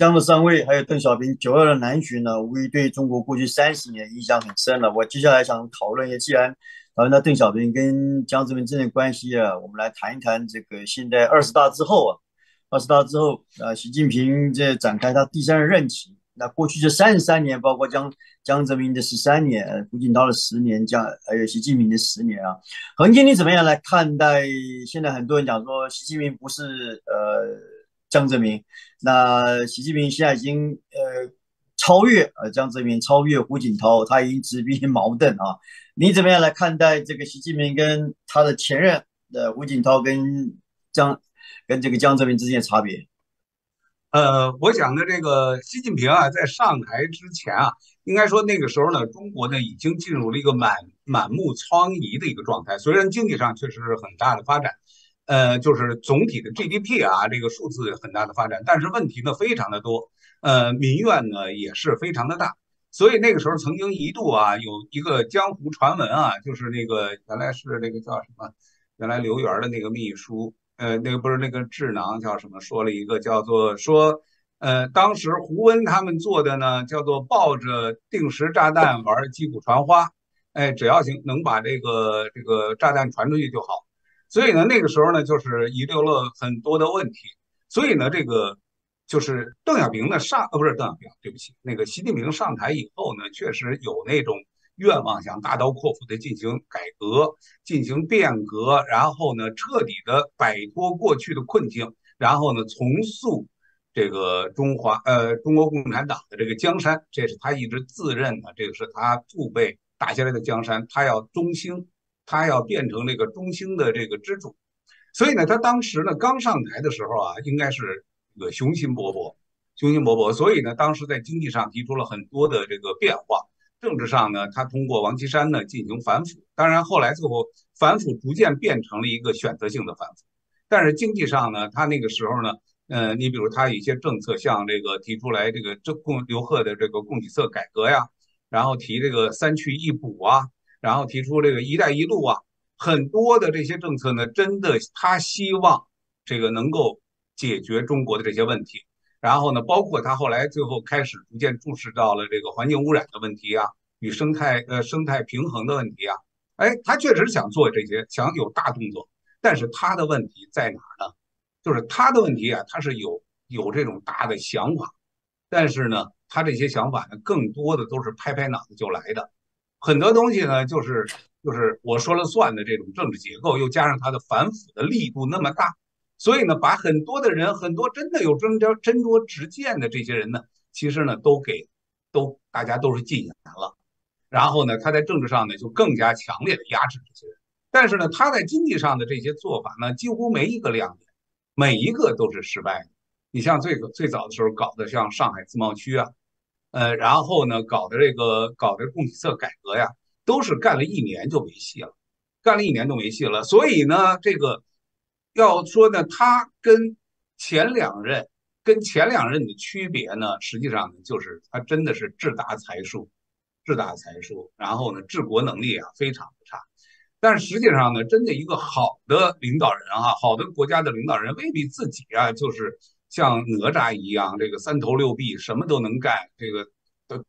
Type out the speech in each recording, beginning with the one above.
江的上位，还有邓小平九二的南巡呢，无疑对中国过去三十年印象很深了。我接下来想讨论，一下，既然，讨论到邓小平跟江泽民这段关系啊，我们来谈一谈这个现在二十大之后啊，二十大之后，啊，习近平在展开他第三任任期。那过去这三十三年，包括江江泽民的十三年，胡锦涛的十年，江还有习近平的十年啊，恒经理怎么样来看待？现在很多人讲说，习近平不是呃。江泽民，那习近平现在已经呃超越呃江泽民，超越胡锦涛，他已经直逼矛盾啊。你怎么样来看待这个习近平跟他的前任呃胡锦涛跟江，跟这个江泽民之间的差别？呃，我想呢，这个习近平啊，在上台之前啊，应该说那个时候呢，中国呢已经进入了一个满满目疮痍的一个状态，虽然经济上确实是很大的发展。呃，就是总体的 GDP 啊，这个数字很大的发展，但是问题呢非常的多，呃，民怨呢也是非常的大，所以那个时候曾经一度啊，有一个江湖传闻啊，就是那个原来是那个叫什么，原来刘源的那个秘书，呃，那个不是那个智囊叫什么，说了一个叫做说，呃，当时胡温他们做的呢，叫做抱着定时炸弹玩击鼓传花，哎，只要行能把这个这个炸弹传出去就好。所以呢，那个时候呢，就是遗留了很多的问题。所以呢，这个就是邓小平呢上，呃，不是邓小平，对不起，那个习近平上台以后呢，确实有那种愿望，想大刀阔斧的进行改革、进行变革，然后呢，彻底的摆脱过去的困境，然后呢，重塑这个中华，呃，中国共产党的这个江山。这是他一直自认的，这个是他父辈打下来的江山，他要中兴。他要变成那个中兴的这个支柱，所以呢，他当时呢刚上台的时候啊，应该是这个雄心勃勃，雄心勃勃。所以呢，当时在经济上提出了很多的这个变化，政治上呢，他通过王岐山呢进行反腐，当然后来最后反腐逐渐变成了一个选择性的反腐。但是经济上呢，他那个时候呢，呃，你比如他一些政策，像这个提出来这个这供刘贺的这个供给侧改革呀，然后提这个三去一补啊。然后提出这个“一带一路”啊，很多的这些政策呢，真的他希望这个能够解决中国的这些问题。然后呢，包括他后来最后开始逐渐注视到了这个环境污染的问题啊，与生态呃生态平衡的问题啊，哎，他确实想做这些，想有大动作。但是他的问题在哪儿呢？就是他的问题啊，他是有有这种大的想法，但是呢，他这些想法呢，更多的都是拍拍脑子就来的。很多东西呢，就是就是我说了算的这种政治结构，又加上他的反腐的力度那么大，所以呢，把很多的人，很多真的有真着真酌直谏的这些人呢，其实呢都给都大家都是禁言了。然后呢，他在政治上呢就更加强烈的压制这些人。但是呢，他在经济上的这些做法呢，几乎没一个亮点，每一个都是失败的。你像最个最早的时候搞的像上海自贸区啊。呃，然后呢，搞的这个，搞的供给侧改革呀，都是干了一年就没戏了，干了一年都没戏了。所以呢，这个要说呢，他跟前两任跟前两任的区别呢，实际上就是他真的是智达才疏，智达才疏，然后呢，治国能力啊非常的差。但实际上呢，真的一个好的领导人啊，好的国家的领导人未必自己啊就是。像哪吒一样，这个三头六臂，什么都能干，这个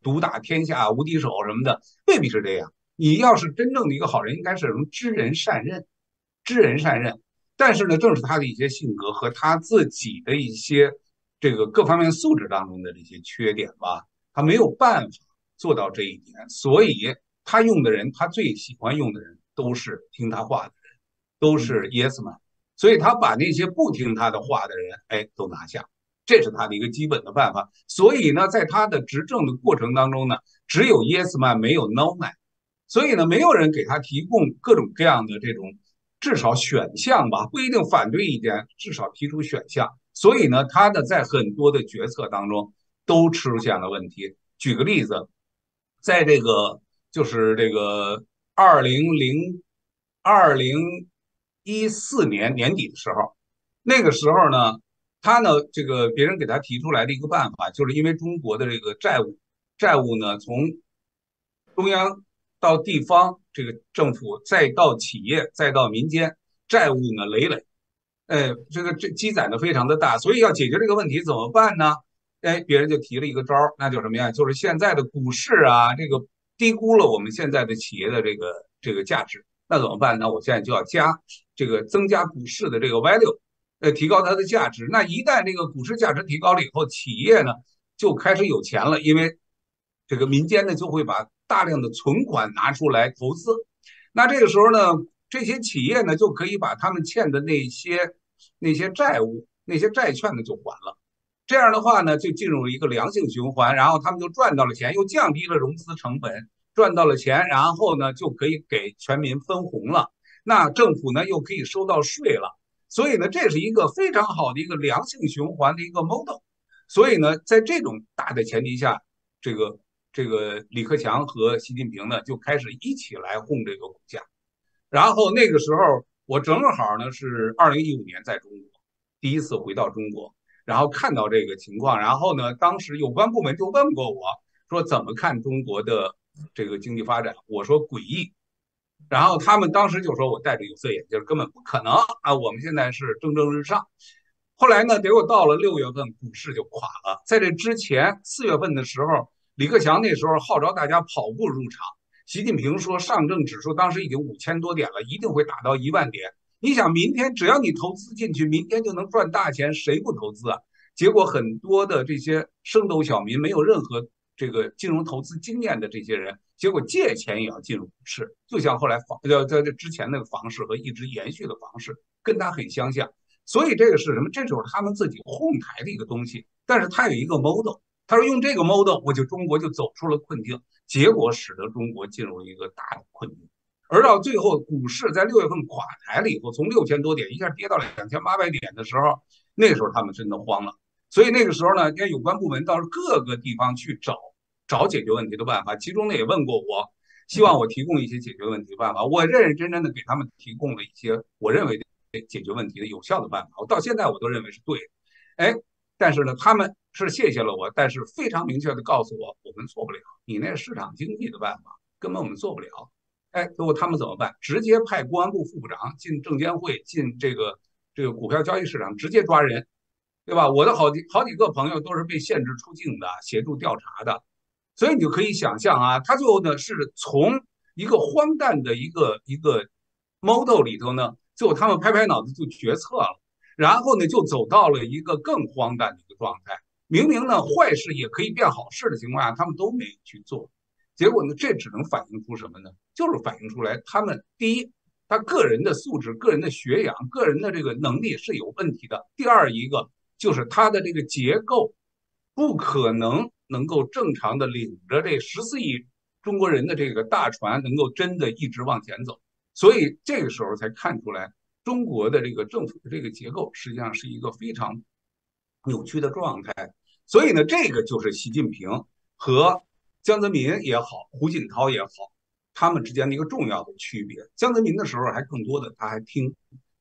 独打天下无敌手什么的，未必是这样。你要是真正的一个好人，应该是什么知人善任，知人善任。但是呢，正是他的一些性格和他自己的一些这个各方面素质当中的这些缺点吧，他没有办法做到这一点，所以他用的人，他最喜欢用的人，都是听他话的人，都是 yes man。所以他把那些不听他的话的人，哎，都拿下，这是他的一个基本的办法。所以呢，在他的执政的过程当中呢，只有 Yesman 没有 No man，所以呢，没有人给他提供各种各样的这种至少选项吧，不一定反对意见，至少提出选项。所以呢，他的在很多的决策当中都出现了问题。举个例子，在这个就是这个二零零二零。一四年年底的时候，那个时候呢，他呢，这个别人给他提出来的一个办法，就是因为中国的这个债务，债务呢，从中央到地方，这个政府再到企业，再到民间，债务呢累累，哎，这个这积攒的非常的大，所以要解决这个问题怎么办呢？哎，别人就提了一个招儿，那就什么呀？就是现在的股市啊，这个低估了我们现在的企业的这个这个价值，那怎么办呢？我现在就要加。这个增加股市的这个 value，呃，提高它的价值。那一旦这个股市价值提高了以后，企业呢就开始有钱了，因为这个民间呢就会把大量的存款拿出来投资。那这个时候呢，这些企业呢就可以把他们欠的那些那些债务、那些债券呢就还了。这样的话呢，就进入了一个良性循环，然后他们就赚到了钱，又降低了融资成本，赚到了钱，然后呢就可以给全民分红了。那政府呢又可以收到税了，所以呢这是一个非常好的一个良性循环的一个 model，所以呢在这种大的前提下，这个这个李克强和习近平呢就开始一起来哄这个股价，然后那个时候我正好呢是二零一五年在中国第一次回到中国，然后看到这个情况，然后呢当时有关部门就问过我说怎么看中国的这个经济发展，我说诡异。然后他们当时就说：“我戴着有色眼镜，根本不可能啊！”我们现在是蒸蒸日上。后来呢，结果到了六月份，股市就垮了。在这之前，四月份的时候，李克强那时候号召大家跑步入场。习近平说：“上证指数当时已经五千多点了，一定会打到一万点。你想，明天只要你投资进去，明天就能赚大钱，谁不投资啊？”结果很多的这些升斗小民没有任何。这个金融投资经验的这些人，结果借钱也要进入股市，就像后来房在在之前那个房市和一直延续的房市跟他很相像，所以这个是什么？这是他们自己哄抬的一个东西。但是他有一个 model，他说用这个 model，我就中国就走出了困境，结果使得中国进入一个大的困境。而到最后股市在六月份垮台了以后，从六千多点一下跌到了两千八百点的时候，那时候他们真的慌了。所以那个时候呢，你看有关部门到各个地方去找。找解决问题的办法，其中呢也问过我，希望我提供一些解决问题的办法。我认认真真的给他们提供了一些我认为解决问题的有效的办法。我到现在我都认为是对的，哎，但是呢，他们是谢谢了我，但是非常明确的告诉我，我们做不了，你那市场经济的办法根本我们做不了。哎，结果他们怎么办？直接派公安部副部长进证监会，进这个这个股票交易市场，直接抓人，对吧？我的好几好几个朋友都是被限制出境的，协助调查的。所以你就可以想象啊，他最后呢是从一个荒诞的一个一个 model 里头呢，最后他们拍拍脑子就决策了，然后呢就走到了一个更荒诞的一个状态。明明呢坏事也可以变好事的情况下，他们都没去做，结果呢这只能反映出什么呢？就是反映出来他们第一，他个人的素质、个人的学养、个人的这个能力是有问题的；第二一个就是他的这个结构不可能。能够正常的领着这十四亿中国人的这个大船，能够真的一直往前走，所以这个时候才看出来中国的这个政府的这个结构实际上是一个非常扭曲的状态。所以呢，这个就是习近平和江泽民也好，胡锦涛也好，他们之间的一个重要的区别。江泽民的时候还更多的，他还听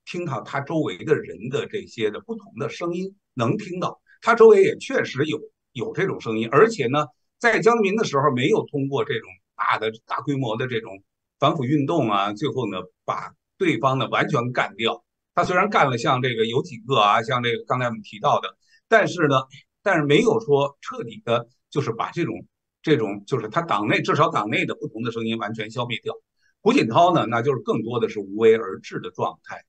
听到他周围的人的这些的不同的声音，能听到他周围也确实有。有这种声音，而且呢，在江泽民的时候没有通过这种大的、大规模的这种反腐运动啊，最后呢，把对方呢完全干掉。他虽然干了，像这个有几个啊，像这个刚才我们提到的，但是呢，但是没有说彻底的，就是把这种这种，就是他党内至少党内的不同的声音完全消灭掉。胡锦涛呢，那就是更多的是无为而治的状态。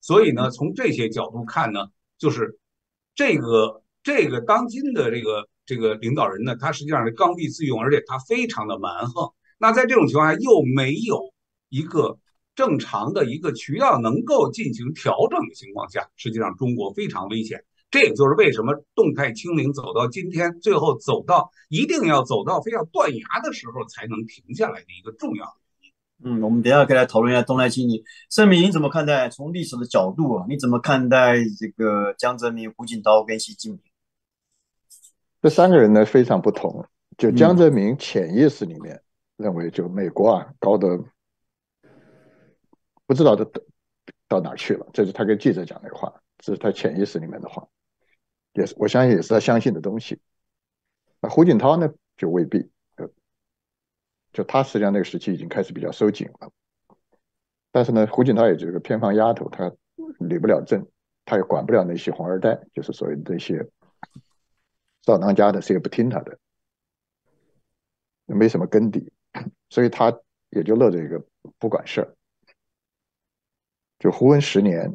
所以呢，从这些角度看呢，就是这个。这个当今的这个这个领导人呢，他实际上是刚愎自用，而且他非常的蛮横。那在这种情况下，又没有一个正常的一个渠道能够进行调整的情况下，实际上中国非常危险。这也就是为什么动态清零走到今天，最后走到一定要走到非要断崖的时候才能停下来的一个重要原因。嗯，我们等下跟他讨论一下东来西去。盛明，你怎么看待？从历史的角度啊，你怎么看待这个江泽民、胡锦涛跟习近平？这三个人呢非常不同。就江泽民潜意识里面认为，就美国啊高的不知道到到哪去了。这是他跟记者讲的话，这是他潜意识里面的话，也是我相信也是他相信的东西。那胡锦涛呢就未必，就他实际上那个时期已经开始比较收紧了。但是呢，胡锦涛也就是个偏房丫头，他理不了政，他也管不了那些红二代，就是所谓的那些。赵当家的谁也不听他的，没什么根底，所以他也就乐着一个不管事儿。就胡温十年，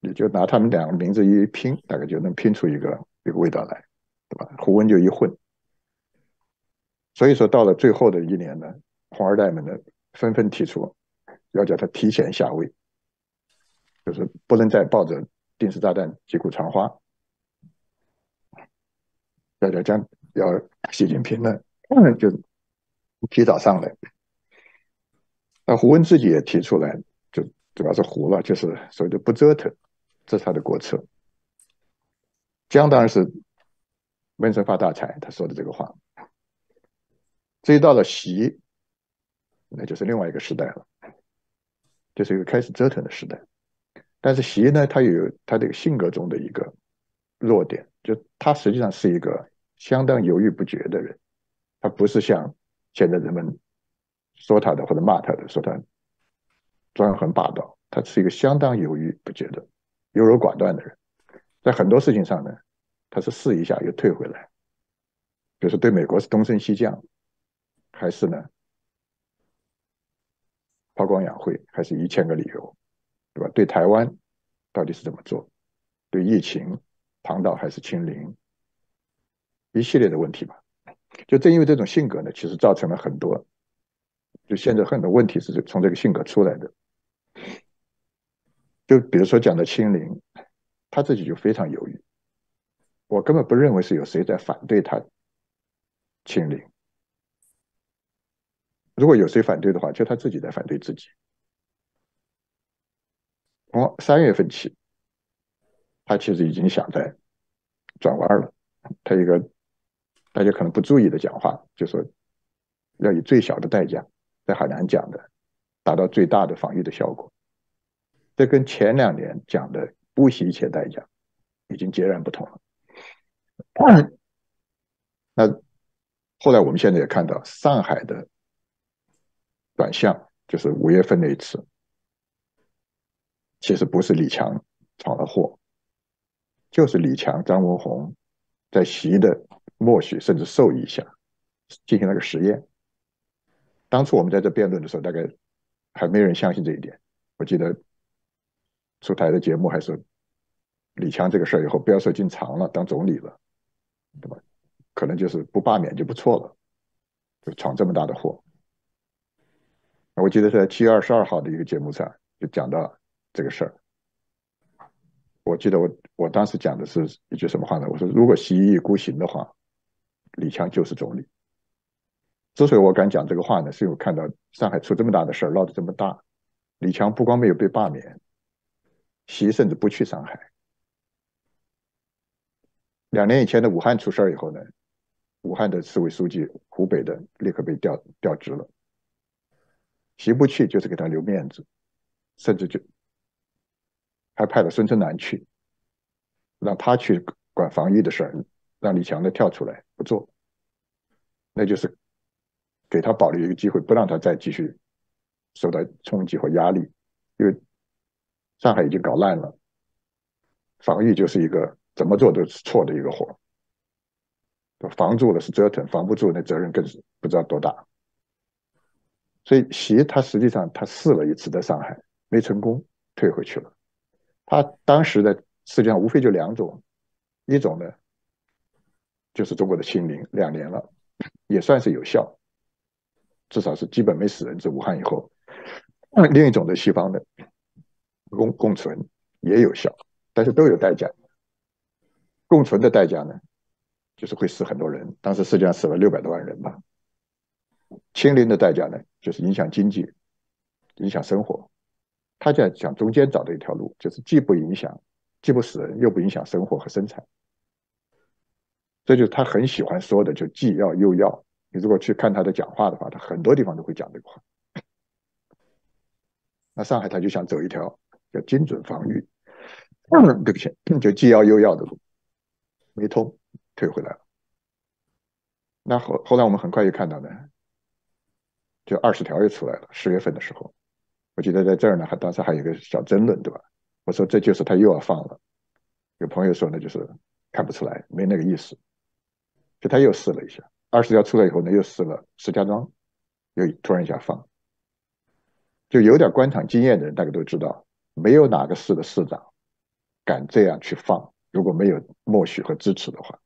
你就拿他们两个名字一拼，大概就能拼出一个一个味道来，对吧？胡温就一混，所以说到了最后的一年呢，红二代们呢纷纷提出要叫他提前下位，就是不能再抱着定时炸弹击鼓传花。在将要习近平呢，当然就提早上来。那胡温自己也提出来，就主要是胡了，就是所谓的不折腾，这是他的国策。江当然是闷声发大财，他说的这个话。至于到了习，那就是另外一个时代了，就是一个开始折腾的时代。但是习呢，他有他的性格中的一个。弱点就他实际上是一个相当犹豫不决的人，他不是像现在人们说他的或者骂他的，说他专横霸道。他是一个相当犹豫不决的、优柔寡断的人，在很多事情上呢，他是试一下又退回来，就是对美国是东升西降，还是呢韬光养晦，还是一千个理由，对吧？对台湾到底是怎么做？对疫情？航道还是清零，一系列的问题吧。就正因为这种性格呢，其实造成了很多，就现在很多问题是从这个性格出来的。就比如说讲的清零，他自己就非常犹豫。我根本不认为是有谁在反对他清零。如果有谁反对的话，就他自己在反对自己。从三月份起。他其实已经想在转弯了。他一个大家可能不注意的讲话，就说要以最小的代价在海南讲的，达到最大的防御的效果。这跟前两年讲的不惜一切代价已经截然不同了。那后来我们现在也看到，上海的转向，就是五月份那一次，其实不是李强闯了祸。就是李强、张文宏，在习的默许甚至授意下，进行了个实验。当初我们在这辩论的时候，大概还没人相信这一点。我记得出台的节目还是李强这个事儿以后，不要说进厂了，当总理了，对吧？可能就是不罢免就不错了，就闯这么大的祸。我记得在七月二十二号的一个节目上，就讲到这个事儿。我记得我我当时讲的是一句什么话呢？我说，如果习一意孤行的话，李强就是总理。之所以我敢讲这个话呢，是因为看到上海出这么大的事儿，闹得这么大，李强不光没有被罢免，习甚至不去上海。两年以前的武汉出事儿以后呢，武汉的市委书记湖北的立刻被调调职了。习不去就是给他留面子，甚至就。还派了孙春南去，让他去管防御的事儿，让李强呢跳出来不做，那就是给他保留一个机会，不让他再继续受到冲击和压力。因为上海已经搞烂了，防御就是一个怎么做都是错的一个活，防住了是折腾，防不住那责任更是不知道多大。所以，习他实际上他试了一次在上海没成功，退回去了。他当时的实际上无非就两种，一种呢就是中国的清零，两年了也算是有效，至少是基本没死人。自武汉以后，另一种的西方的共共存也有效，但是都有代价。共存的代价呢，就是会死很多人，当时世界上死了六百多万人吧。清零的代价呢，就是影响经济，影响生活。他在讲中间找的一条路，就是既不影响，既不死人，又不影响生活和生产，这就是他很喜欢说的，就既要又要。你如果去看他的讲话的话，他很多地方都会讲这个话。那上海他就想走一条叫精准防御，对不起，就既要又要的路，没通，退回来了。那后后来我们很快就看到呢，就二十条又出来了，十月份的时候。我记得在这儿呢，还当时还有个小争论，对吧？我说这就是他又要放了。有朋友说呢，就是看不出来，没那个意思。就他又试了一下，二十条出来以后呢，又试了石家庄，又突然一下放。就有点官场经验的人，大概都知道，没有哪个市的市长敢这样去放，如果没有默许和支持的话。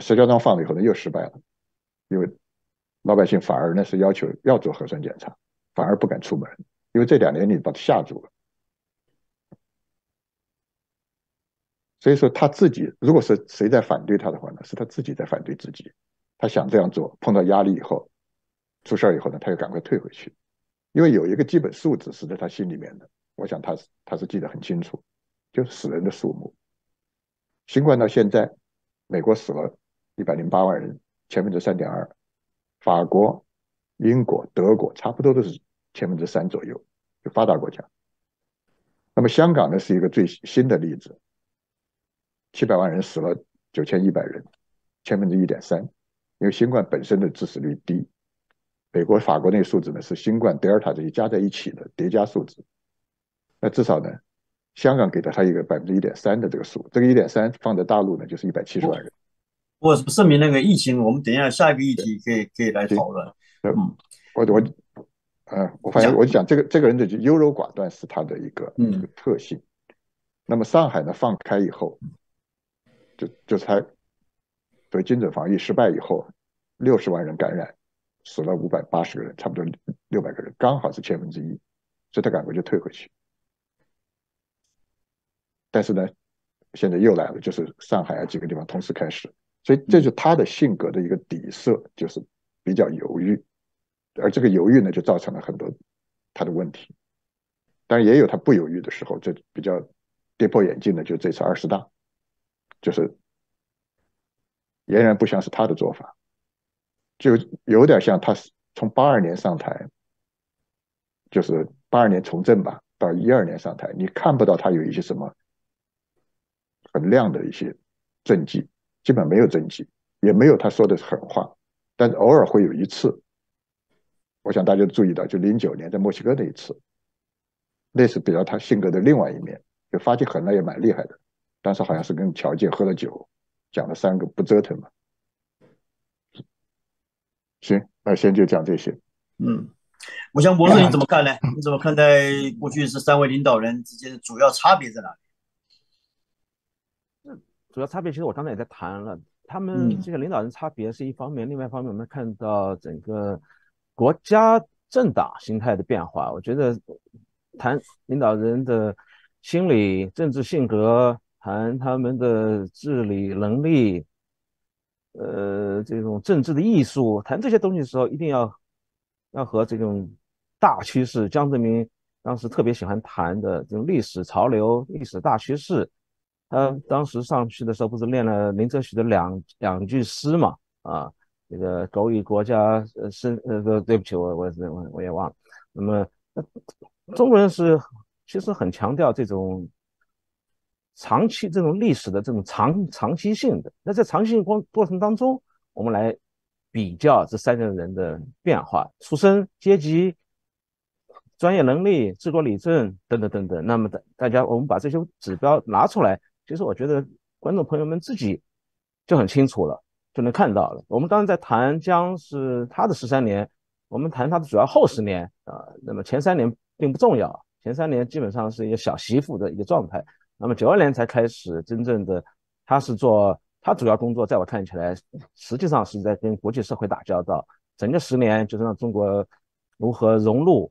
石家庄放了以后呢，又失败了，因为老百姓反而那是要求要做核酸检查。反而不敢出门，因为这两年你把他吓住了。所以说他自己，如果是谁在反对他的话呢？是他自己在反对自己。他想这样做，碰到压力以后，出事儿以后呢，他又赶快退回去，因为有一个基本数字是在他心里面的。我想他是他是记得很清楚，就是死人的数目。新冠到现在，美国死了一百零八万人，前面的三点二，法国。英国、德国差不多都是千分之三左右，就发达国家。那么香港呢，是一个最新的例子：七百万人死了九千一百人，千分之一点三。因为新冠本身的致死率低，美国、法国那个数字呢是新冠德尔塔这些加在一起的叠加数字。那至少呢，香港给了他一个百分之一点三的这个数，这个一点三放在大陆呢就是一百七十万人。我证明，那个疫情我们等一下下一个议题可以可以来讨论。嗯，我我，嗯，我发现我就讲这个这个人的优柔寡断是他的一个嗯特性。那么上海呢放开以后，就就才所以精准防疫失败以后，六十万人感染，死了五百八十个人，差不多六百个人，刚好是千分之一，所以他赶快就退回去。但是呢，现在又来了，就是上海啊几个地方同时开始，所以这就是他的性格的一个底色，就是比较犹豫。而这个犹豫呢，就造成了很多他的问题。当然也有他不犹豫的时候，这比较跌破眼镜的，就这次二十大，就是俨然不像是他的做法，就有点像他是从八二年上台，就是八二年从政吧，到一二年上台，你看不到他有一些什么很亮的一些政绩，基本没有政绩，也没有他说的狠话，但是偶尔会有一次。我想大家注意到，就零九年在墨西哥那一次，那是比较他性格的另外一面，就发起狠来也蛮厉害的。但是好像是跟乔建喝了酒，讲了三个不折腾嘛。行，那先就讲这些。嗯，吴想博士，你怎么看呢？你怎么看待过去这三位领导人之间的主要差别在哪里？主要差别其实我刚才也在谈了，他们这个领导人差别是一方面，另外一方面我们看到整个。国家政党心态的变化，我觉得谈领导人的心理、政治性格，谈他们的治理能力，呃，这种政治的艺术，谈这些东西的时候，一定要要和这种大趋势。江泽民当时特别喜欢谈的，这种历史潮流、历史大趋势。他当时上去的时候，不是练了林则徐的两两句诗嘛？啊。这个狗与国家，呃，是呃，对不起，我我我我也忘了。那么，中国人是其实很强调这种长期、这种历史的这种长长期性的。那在长期过过程当中，我们来比较这三个人的变化：出身、阶级、专业能力、治国理政等等等等。那么，大大家我们把这些指标拿出来，其实我觉得观众朋友们自己就很清楚了。就能看到了。我们刚才在谈将是他的十三年，我们谈他的主要后十年啊。那么前三年并不重要，前三年基本上是一个小媳妇的一个状态。那么九二年才开始真正的，他是做他主要工作。在我看起来，实际上是在跟国际社会打交道。整个十年就是让中国如何融入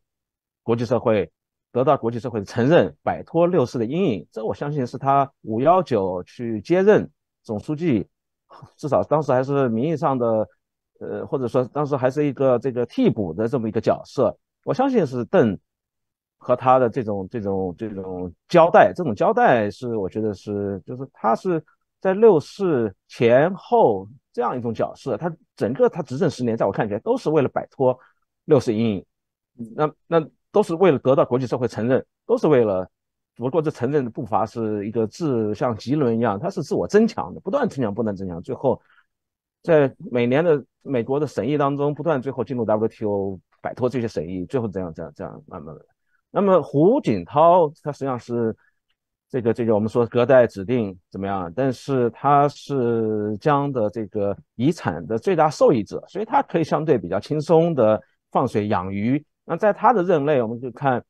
国际社会，得到国际社会的承认，摆脱六四的阴影。这我相信是他五幺九去接任总书记。至少当时还是名义上的，呃，或者说当时还是一个这个替补的这么一个角色。我相信是邓和他的这种这种这种交代，这种交代是我觉得是，就是他是在六四前后这样一种角色。他整个他执政十年，在我看起来都是为了摆脱六四阴影，那那都是为了得到国际社会承认，都是为了。不过，这承认的步伐是一个自像吉轮一样，它是自我增强的，不断增强，不断增强，最后在每年的美国的审议当中不断，最后进入 WTO，摆脱这些审议，最后这样这样这样慢慢。的。那么，胡锦涛他实际上是这个这个我们说隔代指定怎么样？但是他是江的这个遗产的最大受益者，所以他可以相对比较轻松的放水养鱼。那在他的任内，我们就看。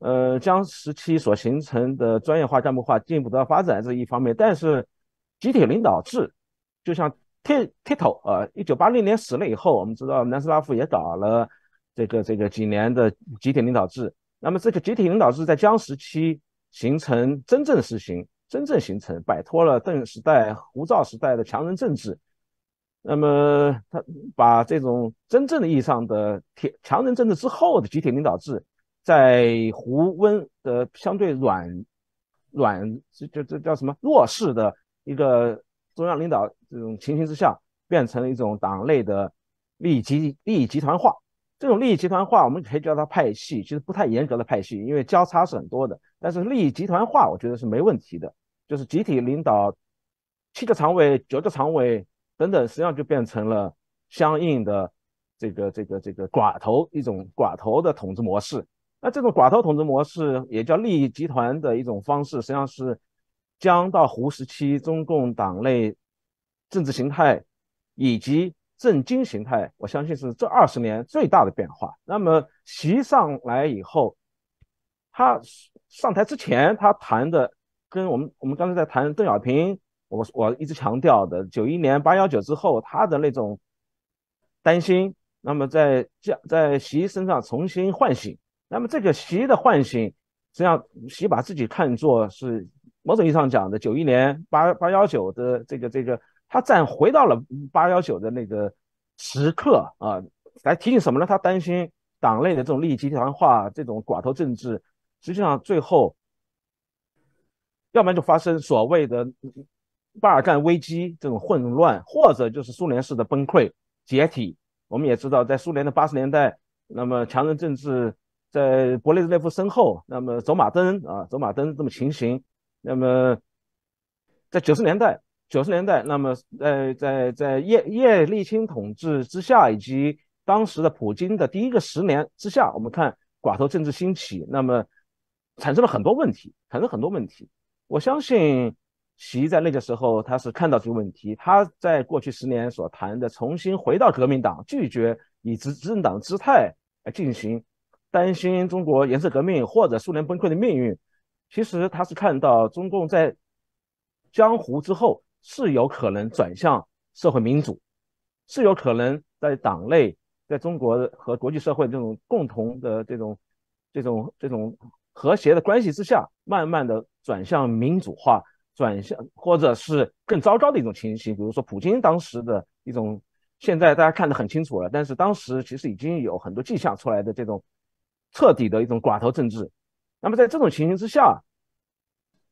呃，江时期所形成的专业化、干部化、进一步的发展这一方面，但是集体领导制就像铁铁头呃，一九八零年死了以后，我们知道南斯拉夫也搞了这个这个几年的集体领导制。那么这个集体领导制在江时期形成，真正实行，真正形成，摆脱了邓时代、胡赵时代的强人政治。那么他把这种真正的意义上的铁强人政治之后的集体领导制。在胡温的相对软、软这这这叫什么弱势的一个中央领导这种情形之下，变成了一种党内的利益集利益集团化。这种利益集团化，我们可以叫它派系，其实不太严格的派系，因为交叉是很多的。但是利益集团化，我觉得是没问题的，就是集体领导、七个常委、九个常委等等，实际上就变成了相应的这个这个这个寡头一种寡头的统治模式。那这种寡头统治模式也叫利益集团的一种方式，实际上是将到胡时期中共党内政治形态以及政经形态，我相信是这二十年最大的变化。那么习上来以后，他上台之前，他谈的跟我们我们刚才在谈邓小平，我我一直强调的九一年八幺九之后他的那种担心，那么在江在习身上重新唤醒。那么这个习的唤醒，实际上习把自己看作是某种意义上讲的九一年八八幺九的这个这个，他再回到了八幺九的那个时刻啊，来提醒什么呢？他担心党内的这种利益集团化、这种寡头政治，实际上最后，要不然就发生所谓的巴尔干危机这种混乱，或者就是苏联式的崩溃解体。我们也知道，在苏联的八十年代，那么强人政治。在博列日列夫身后，那么走马灯啊，走马灯这么情形。那么在九十年代，九十年代，那么在在在叶叶利钦统治之下，以及当时的普京的第一个十年之下，我们看寡头政治兴起，那么产生了很多问题，产生很多问题。我相信，习在那个时候他是看到这个问题，他在过去十年所谈的重新回到革命党，拒绝以执执政党姿态来进行。担心中国颜色革命或者苏联崩溃的命运，其实他是看到中共在江湖之后是有可能转向社会民主，是有可能在党内在中国和国际社会这种共同的这种这种这种和谐的关系之下，慢慢的转向民主化，转向或者是更糟糕的一种情形。比如说普京当时的一种，现在大家看得很清楚了，但是当时其实已经有很多迹象出来的这种。彻底的一种寡头政治，那么在这种情形之下，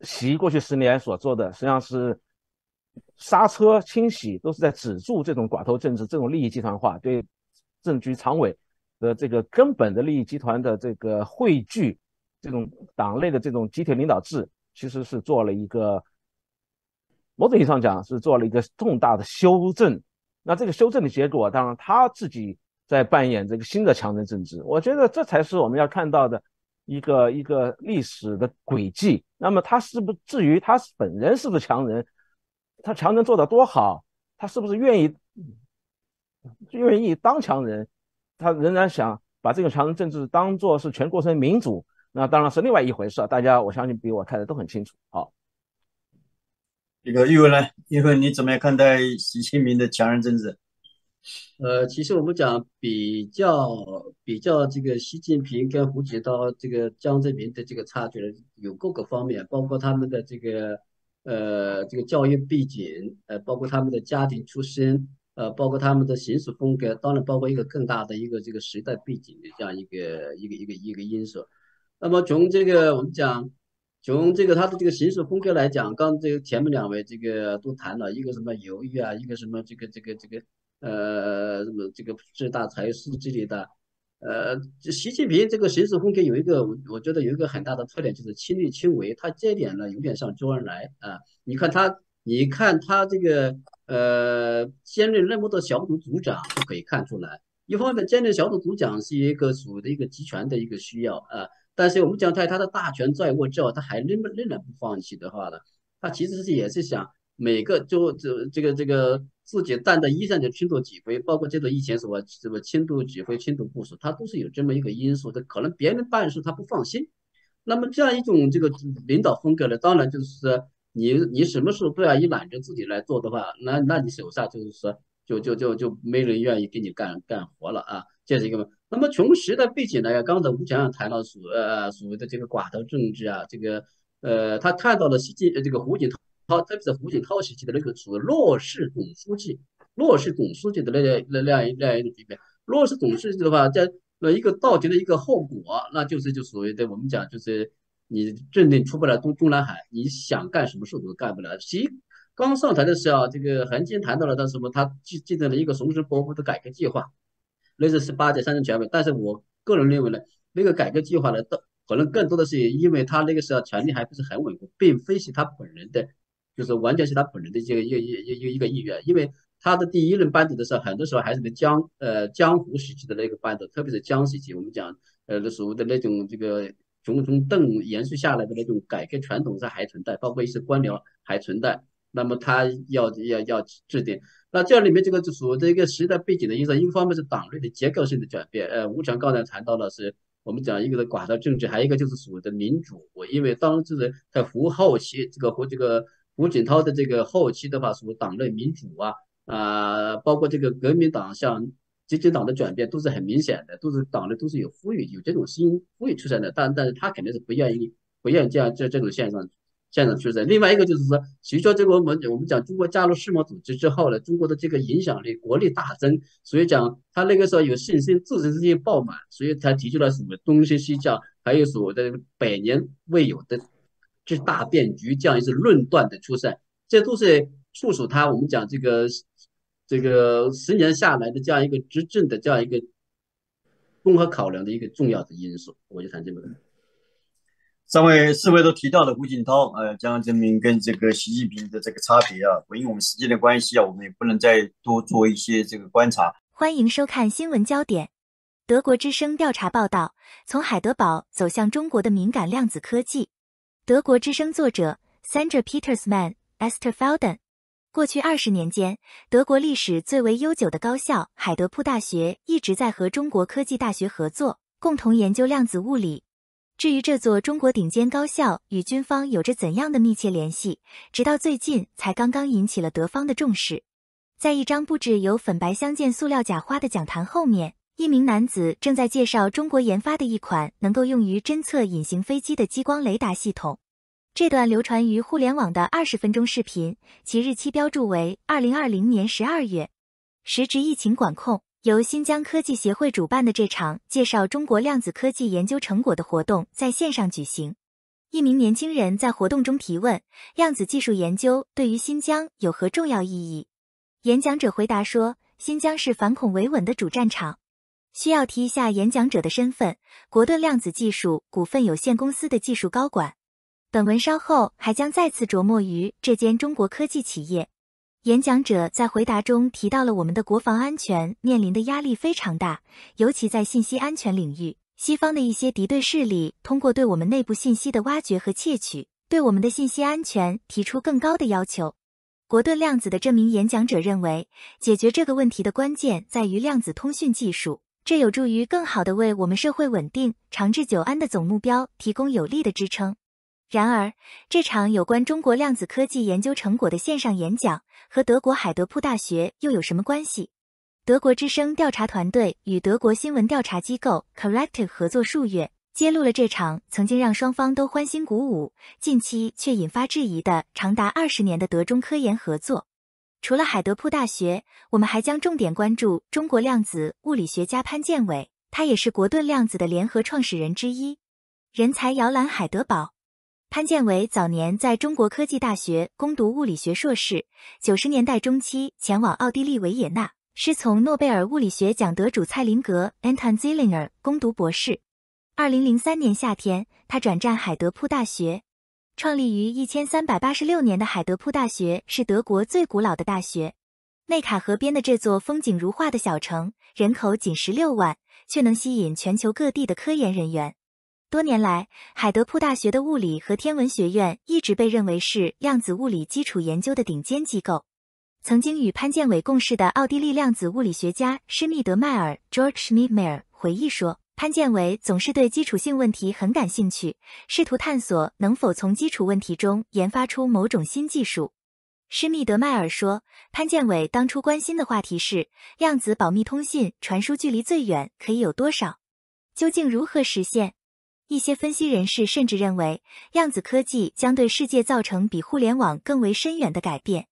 习过去十年所做的实际上是刹车清洗，都是在止住这种寡头政治、这种利益集团化对政局常委的这个根本的利益集团的这个汇聚，这种党内的这种集体领导制，其实是做了一个某种意义上讲是做了一个重大的修正。那这个修正的结果，当然他自己。在扮演这个新的强人政治，我觉得这才是我们要看到的一个一个历史的轨迹。那么他是不是至于他本人是不是强人？他强人做得多好？他是不是愿意愿意当强人？他仍然想把这个强人政治当做是全过程民主，那当然是另外一回事。大家我相信比我看的都很清楚。好，这个玉文呢？玉文，你怎么样看待习近平的强人政治？呃，其实我们讲比较比较这个习近平跟胡锦涛这个江泽民的这个差距呢，有各个方面，包括他们的这个呃这个教育背景，呃，包括他们的家庭出身，呃，包括他们的行事风格，当然包括一个更大的一个这个时代背景的这样一个一个一个一个因素。那么从这个我们讲，从这个他的这个行事风格来讲，刚这个前面两位这个都谈了一个什么犹豫啊，一个什么这个这个这个。呃，什么这个智大财富之类的，呃，习近平这个行事风格有一个，我我觉得有一个很大的特点就是亲力亲为，他这一点呢有点像周恩来啊。你看他，你看他这个呃，兼任那么多小组组长可以看出来。一方面，兼任小组组长是一个属于的一个集权的一个需要啊。但是我们讲在他的大权在握之后，他还仍仍然不放弃的话呢，他其实是也是想每个就这这个这个。自己站在一线轻度指挥，包括这个以前什么什么轻度指挥、轻度部署，他都是有这么一个因素。他可能别人办事他不放心。那么这样一种这个领导风格呢，当然就是说你你什么时候要一揽着自己来做的话，那那你手下就是说就就就就没人愿意给你干干活了啊，这是一个嘛。那么从时代背景来讲，刚才吴强讲了谈到所呃所谓的这个寡头政治啊，这个呃他看到了习近这个胡锦涛。好，特别是胡锦涛时期的那个，所谓骆氏总书记，骆氏总书记的那那那那一种局面。骆氏总书记的话，在那一个倒台的一个后果，那就是就所谓的我们讲，就是你政定出不了中中南海，你想干什么事都干不了。其刚上台的时候，这个韩经谈到了他什么，他进进定了一个雄心勃勃的改革计划，那是十八届三中全会。但是我个人认为呢，那个改革计划呢，都可能更多的是因为他那个时候权力还不是很稳固，并非是他本人的。就是完全是他本人的这个一一一一个意愿，因为他的第一任班子的时候，很多时候还是个江呃江湖时期的那个班子，特别是江西籍。我们讲呃所谓的那种这个从从邓延续下来的那种改革传统上还存在，包括一些官僚还存在。那么他要要要制定，那这里面这个所谓的一个时代背景的因素，一方面是党内的结构性的转变，呃，吴强刚才谈到了是我们讲一个的寡头政治，还有一个就是所谓的民主，因为当时的在符号期这个和这个。胡锦涛的这个后期的话，什么党内民主啊，啊，包括这个革命党向积极党的转变，都是很明显的，都是党内都是有呼吁有这种音呼吁出现的。但但是，他肯定是不愿意不愿意这样这这种现象现象出现。另外一个就是说，随着这个我们我们讲中国加入世贸组织之后呢，中国的这个影响力国力大增，所以讲他那个时候有信心自信心爆满，所以他提出了什么东西西降，还有所谓的百年未有的。是大变局这样一次论断的出现，这都是促使他我们讲这个这个十年下来的这样一个执政的这样一个综合考量的一个重要的因素。我就谈这个。三位四位都提到了胡锦涛，呃，江泽民跟这个习近平的这个差别啊。因为我们时间的关系啊，我们也不能再多做一些这个观察。欢迎收看新闻焦点，德国之声调查报道：从海德堡走向中国的敏感量子科技。德国之声作者 Sandra Petersmann Esther Felden，过去二十年间，德国历史最为悠久的高校海德堡大学一直在和中国科技大学合作，共同研究量子物理。至于这座中国顶尖高校与军方有着怎样的密切联系，直到最近才刚刚引起了德方的重视。在一张布置有粉白相间塑料假花的讲坛后面。一名男子正在介绍中国研发的一款能够用于侦测隐形飞机的激光雷达系统。这段流传于互联网的二十分钟视频，其日期标注为二零二零年十二月，时值疫情管控。由新疆科技协会主办的这场介绍中国量子科技研究成果的活动，在线上举行。一名年轻人在活动中提问：“量子技术研究对于新疆有何重要意义？”演讲者回答说：“新疆是反恐维稳的主战场。”需要提一下演讲者的身份，国盾量子技术股份有限公司的技术高管。本文稍后还将再次着墨于这间中国科技企业。演讲者在回答中提到了我们的国防安全面临的压力非常大，尤其在信息安全领域，西方的一些敌对势力通过对我们内部信息的挖掘和窃取，对我们的信息安全提出更高的要求。国盾量子的这名演讲者认为，解决这个问题的关键在于量子通讯技术。这有助于更好地为我们社会稳定、长治久安的总目标提供有力的支撑。然而，这场有关中国量子科技研究成果的线上演讲和德国海德堡大学又有什么关系？德国之声调查团队与德国新闻调查机构 Corrective 合作数月，揭露了这场曾经让双方都欢欣鼓舞，近期却引发质疑的长达二十年的德中科研合作。除了海德堡大学，我们还将重点关注中国量子物理学家潘建伟，他也是国盾量子的联合创始人之一。人才摇篮海德堡，潘建伟早年在中国科技大学攻读物理学硕士，九十年代中期前往奥地利维也纳，师从诺贝尔物理学奖得主蔡林格 Anton Zeilinger，攻读博士。二零零三年夏天，他转战海德堡大学。创立于一千三百八十六年的海德堡大学是德国最古老的大学。内卡河边的这座风景如画的小城，人口仅十六万，却能吸引全球各地的科研人员。多年来，海德堡大学的物理和天文学院一直被认为是量子物理基础研究的顶尖机构。曾经与潘建伟共事的奥地利量子物理学家施密德迈尔 （George Schmidtmeier） 回忆说。潘建伟总是对基础性问题很感兴趣，试图探索能否从基础问题中研发出某种新技术。施密德迈尔说，潘建伟当初关心的话题是量子保密通信传输距离最远可以有多少，究竟如何实现？一些分析人士甚至认为，量子科技将对世界造成比互联网更为深远的改变。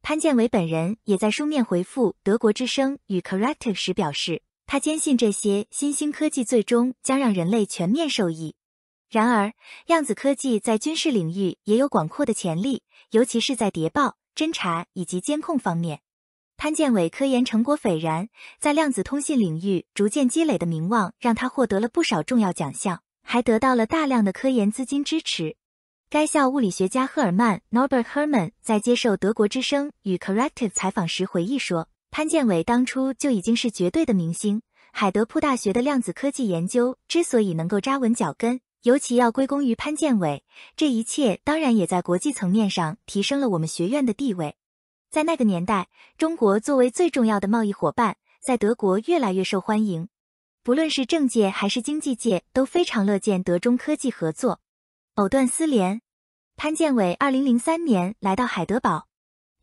潘建伟本人也在书面回复《德国之声》与《Corrective》时表示。他坚信这些新兴科技最终将让人类全面受益。然而，量子科技在军事领域也有广阔的潜力，尤其是在谍报、侦查以及监控方面。潘建伟科研成果斐然，在量子通信领域逐渐积累的名望，让他获得了不少重要奖项，还得到了大量的科研资金支持。该校物理学家赫尔曼 （Norbert Hermann） 在接受德国之声与 c o r r e c t i v e 采访时回忆说。潘建伟当初就已经是绝对的明星。海德堡大学的量子科技研究之所以能够扎稳脚跟，尤其要归功于潘建伟。这一切当然也在国际层面上提升了我们学院的地位。在那个年代，中国作为最重要的贸易伙伴，在德国越来越受欢迎，不论是政界还是经济界都非常乐见德中科技合作，藕断丝连。潘建伟二零零三年来到海德堡。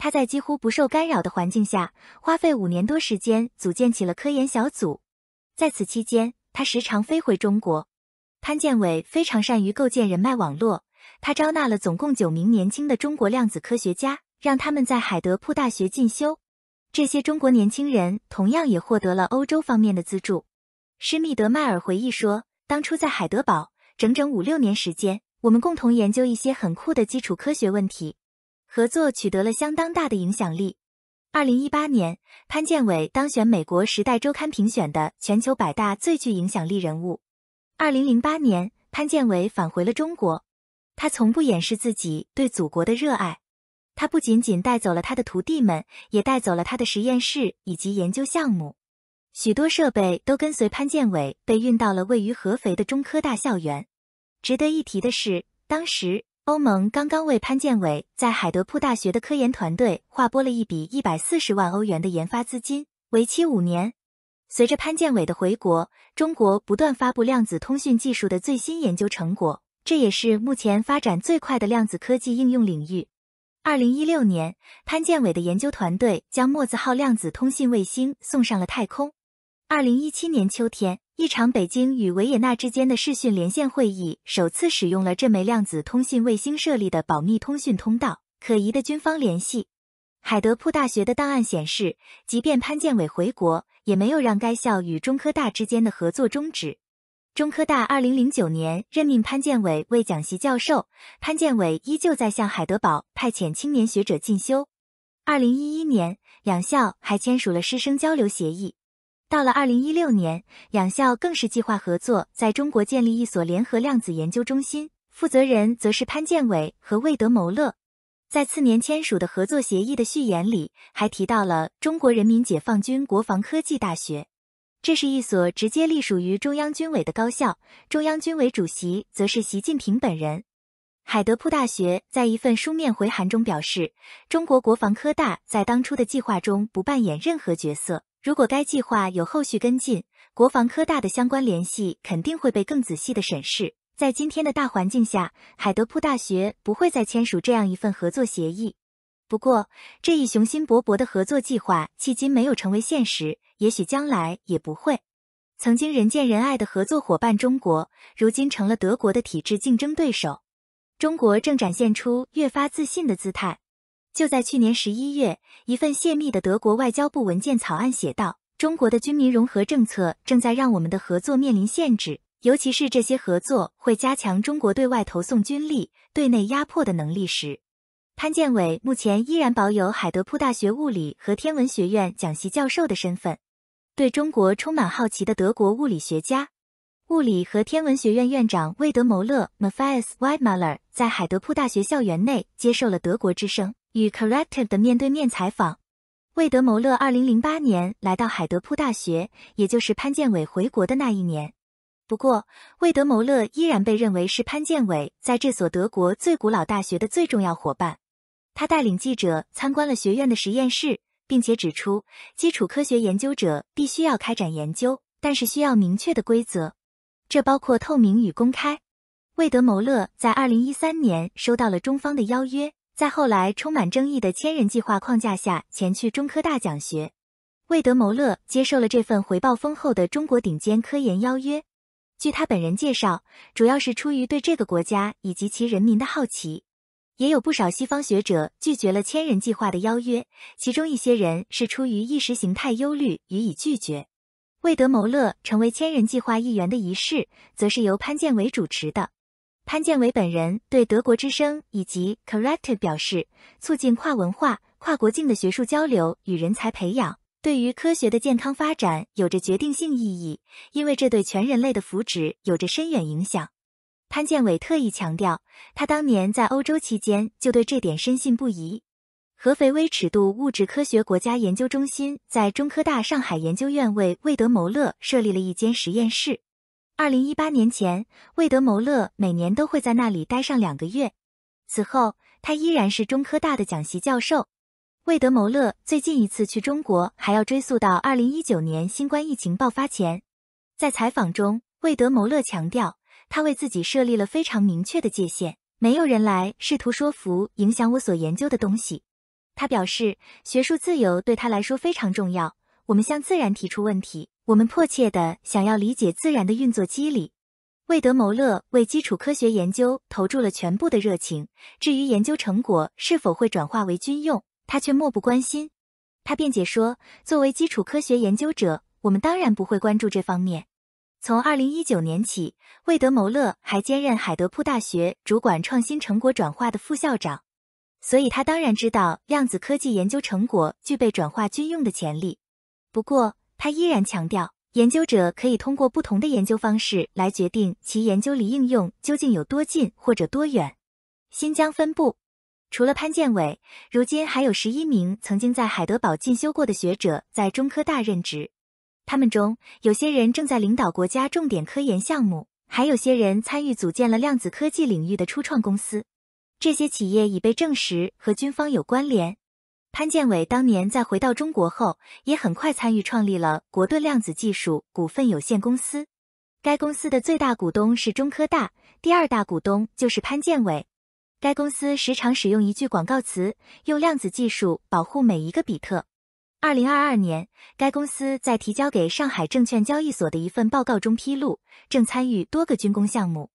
他在几乎不受干扰的环境下，花费五年多时间组建起了科研小组。在此期间，他时常飞回中国。潘建伟非常善于构建人脉网络，他招纳了总共九名年轻的中国量子科学家，让他们在海德堡大学进修。这些中国年轻人同样也获得了欧洲方面的资助。施密德迈尔回忆说：“当初在海德堡整整五六年时间，我们共同研究一些很酷的基础科学问题。”合作取得了相当大的影响力。二零一八年，潘建伟当选美国《时代周刊》评选的全球百大最具影响力人物。二零零八年，潘建伟返回了中国。他从不掩饰自己对祖国的热爱。他不仅仅带走了他的徒弟们，也带走了他的实验室以及研究项目。许多设备都跟随潘建伟被运到了位于合肥的中科大校园。值得一提的是，当时。欧盟刚刚为潘建伟在海德堡大学的科研团队划拨了一笔一百四十万欧元的研发资金，为期五年。随着潘建伟的回国，中国不断发布量子通讯技术的最新研究成果，这也是目前发展最快的量子科技应用领域。二零一六年，潘建伟的研究团队将“墨子号”量子通信卫星送上了太空。二零一七年秋天。一场北京与维也纳之间的视讯连线会议首次使用了这枚量子通信卫星设立的保密通讯通道。可疑的军方联系。海德堡大学的档案显示，即便潘建伟回国，也没有让该校与中科大之间的合作终止。中科大二零零九年任命潘建伟为讲席教授，潘建伟依旧在向海德堡派遣青年学者进修。二零一一年，两校还签署了师生交流协议。到了二零一六年，两校更是计划合作在中国建立一所联合量子研究中心，负责人则是潘建伟和魏德谋勒。在次年签署的合作协议的序言里，还提到了中国人民解放军国防科技大学，这是一所直接隶属于中央军委的高校，中央军委主席则是习近平本人。海德堡大学在一份书面回函中表示，中国国防科大在当初的计划中不扮演任何角色。如果该计划有后续跟进，国防科大的相关联系肯定会被更仔细的审视。在今天的大环境下，海德堡大学不会再签署这样一份合作协议。不过，这一雄心勃勃的合作计划迄今没有成为现实，也许将来也不会。曾经人见人爱的合作伙伴中国，如今成了德国的体制竞争对手。中国正展现出越发自信的姿态。就在去年十一月，一份泄密的德国外交部文件草案写道：“中国的军民融合政策正在让我们的合作面临限制，尤其是这些合作会加强中国对外投送军力、对内压迫的能力时。”潘建伟目前依然保有海德堡大学物理和天文学院讲席教授的身份，对中国充满好奇的德国物理学家。物理和天文学院院长魏德牟勒 m a f i a s w e i d m u l l e r 在海德堡大学校园内接受了《德国之声》与《Corrective》的面对面采访。魏德牟勒2008年来到海德堡大学，也就是潘建伟回国的那一年。不过，魏德牟勒依然被认为是潘建伟在这所德国最古老大学的最重要伙伴。他带领记者参观了学院的实验室，并且指出，基础科学研究者必须要开展研究，但是需要明确的规则。这包括透明与公开。魏德牟勒在二零一三年收到了中方的邀约，在后来充满争议的千人计划框架下前去中科大讲学。魏德牟勒接受了这份回报丰厚的中国顶尖科研邀约。据他本人介绍，主要是出于对这个国家以及其人民的好奇。也有不少西方学者拒绝了千人计划的邀约，其中一些人是出于意识形态忧虑予以拒绝。魏德谋勒成为千人计划议员的仪式，则是由潘建伟主持的。潘建伟本人对德国之声以及 Correct 表示，促进跨文化、跨国境的学术交流与人才培养，对于科学的健康发展有着决定性意义，因为这对全人类的福祉有着深远影响。潘建伟特意强调，他当年在欧洲期间就对这点深信不疑。合肥微尺度物质科学国家研究中心在中科大上海研究院为魏德谋勒设立了一间实验室。二零一八年前，魏德谋勒每年都会在那里待上两个月。此后，他依然是中科大的讲席教授。魏德谋勒最近一次去中国还要追溯到二零一九年新冠疫情爆发前。在采访中，魏德谋勒强调，他为自己设立了非常明确的界限，没有人来试图说服、影响我所研究的东西。他表示，学术自由对他来说非常重要。我们向自然提出问题，我们迫切的想要理解自然的运作机理。魏德牟勒为基础科学研究投注了全部的热情。至于研究成果是否会转化为军用，他却漠不关心。他辩解说，作为基础科学研究者，我们当然不会关注这方面。从二零一九年起，魏德牟勒还兼任海德堡大学主管创新成果转化的副校长。所以他当然知道量子科技研究成果具备转化军用的潜力，不过他依然强调，研究者可以通过不同的研究方式来决定其研究离应用究竟有多近或者多远。新疆分部，除了潘建伟，如今还有十一名曾经在海德堡进修过的学者在中科大任职，他们中有些人正在领导国家重点科研项目，还有些人参与组建了量子科技领域的初创公司。这些企业已被证实和军方有关联。潘建伟当年在回到中国后，也很快参与创立了国盾量子技术股份有限公司。该公司的最大股东是中科大，第二大股东就是潘建伟。该公司时常使用一句广告词：“用量子技术保护每一个比特。”二零二二年，该公司在提交给上海证券交易所的一份报告中披露，正参与多个军工项目。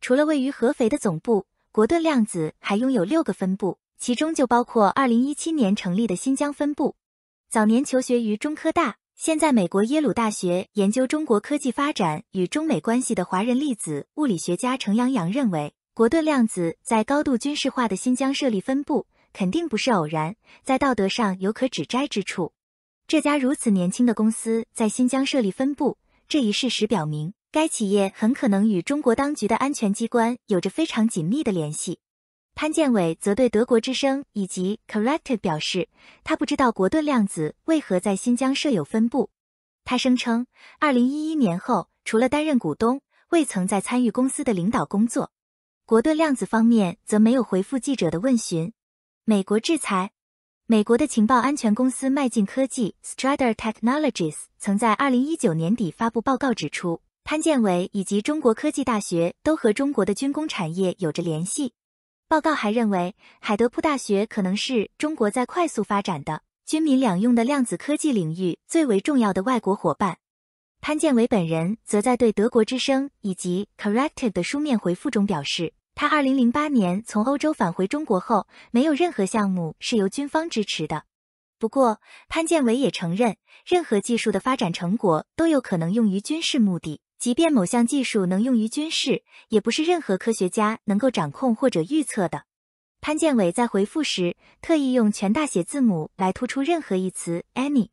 除了位于合肥的总部。国盾量子还拥有六个分部，其中就包括2017年成立的新疆分部。早年求学于中科大，现在美国耶鲁大学研究中国科技发展与中美关系的华人粒子物理学家程阳阳认为，国盾量子在高度军事化的新疆设立分部，肯定不是偶然，在道德上有可指摘之处。这家如此年轻的公司在新疆设立分部，这一事实表明。该企业很可能与中国当局的安全机关有着非常紧密的联系。潘建伟则对德国之声以及《Corrective》表示，他不知道国盾量子为何在新疆设有分部。他声称，二零一一年后，除了担任股东，未曾再参与公司的领导工作。国盾量子方面则没有回复记者的问询。美国制裁，美国的情报安全公司迈进科技 （Strider Technologies） 曾在二零一九年底发布报告指出。潘建伟以及中国科技大学都和中国的军工产业有着联系。报告还认为，海德堡大学可能是中国在快速发展的军民两用的量子科技领域最为重要的外国伙伴。潘建伟本人则在对德国之声以及 c o r r e c t i v e 的书面回复中表示，他2008年从欧洲返回中国后，没有任何项目是由军方支持的。不过，潘建伟也承认，任何技术的发展成果都有可能用于军事目的。即便某项技术能用于军事，也不是任何科学家能够掌控或者预测的。潘建伟在回复时特意用全大写字母来突出任何一词 any。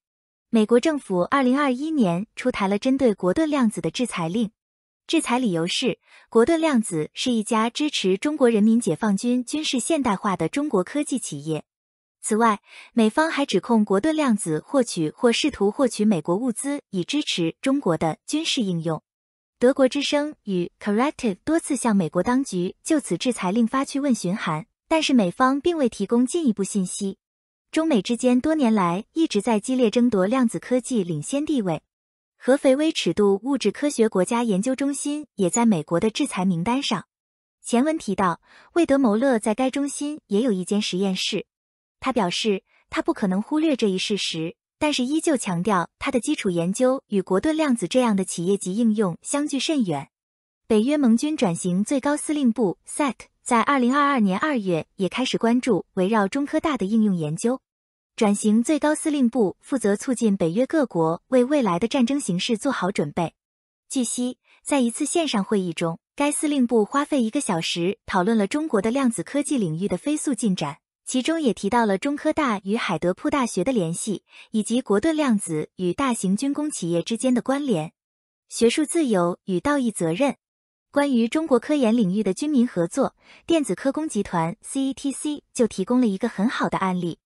美国政府二零二一年出台了针对国盾量子的制裁令，制裁理由是国盾量子是一家支持中国人民解放军军事现代化的中国科技企业。此外，美方还指控国盾量子获取或试图获取美国物资以支持中国的军事应用。德国之声与 Corrective 多次向美国当局就此制裁令发去问询函，但是美方并未提供进一步信息。中美之间多年来一直在激烈争夺量子科技领先地位，合肥微尺度物质科学国家研究中心也在美国的制裁名单上。前文提到，魏德牟勒在该中心也有一间实验室，他表示他不可能忽略这一事实。但是依旧强调，它的基础研究与国盾量子这样的企业级应用相距甚远。北约盟军转型最高司令部 SET 在二零二二年二月也开始关注围绕中科大的应用研究。转型最高司令部负责促进北约各国为未来的战争形势做好准备。据悉，在一次线上会议中，该司令部花费一个小时讨论了中国的量子科技领域的飞速进展。其中也提到了中科大与海德堡大学的联系，以及国盾量子与大型军工企业之间的关联。学术自由与道义责任，关于中国科研领域的军民合作，电子科工集团 （CETC） 就提供了一个很好的案例。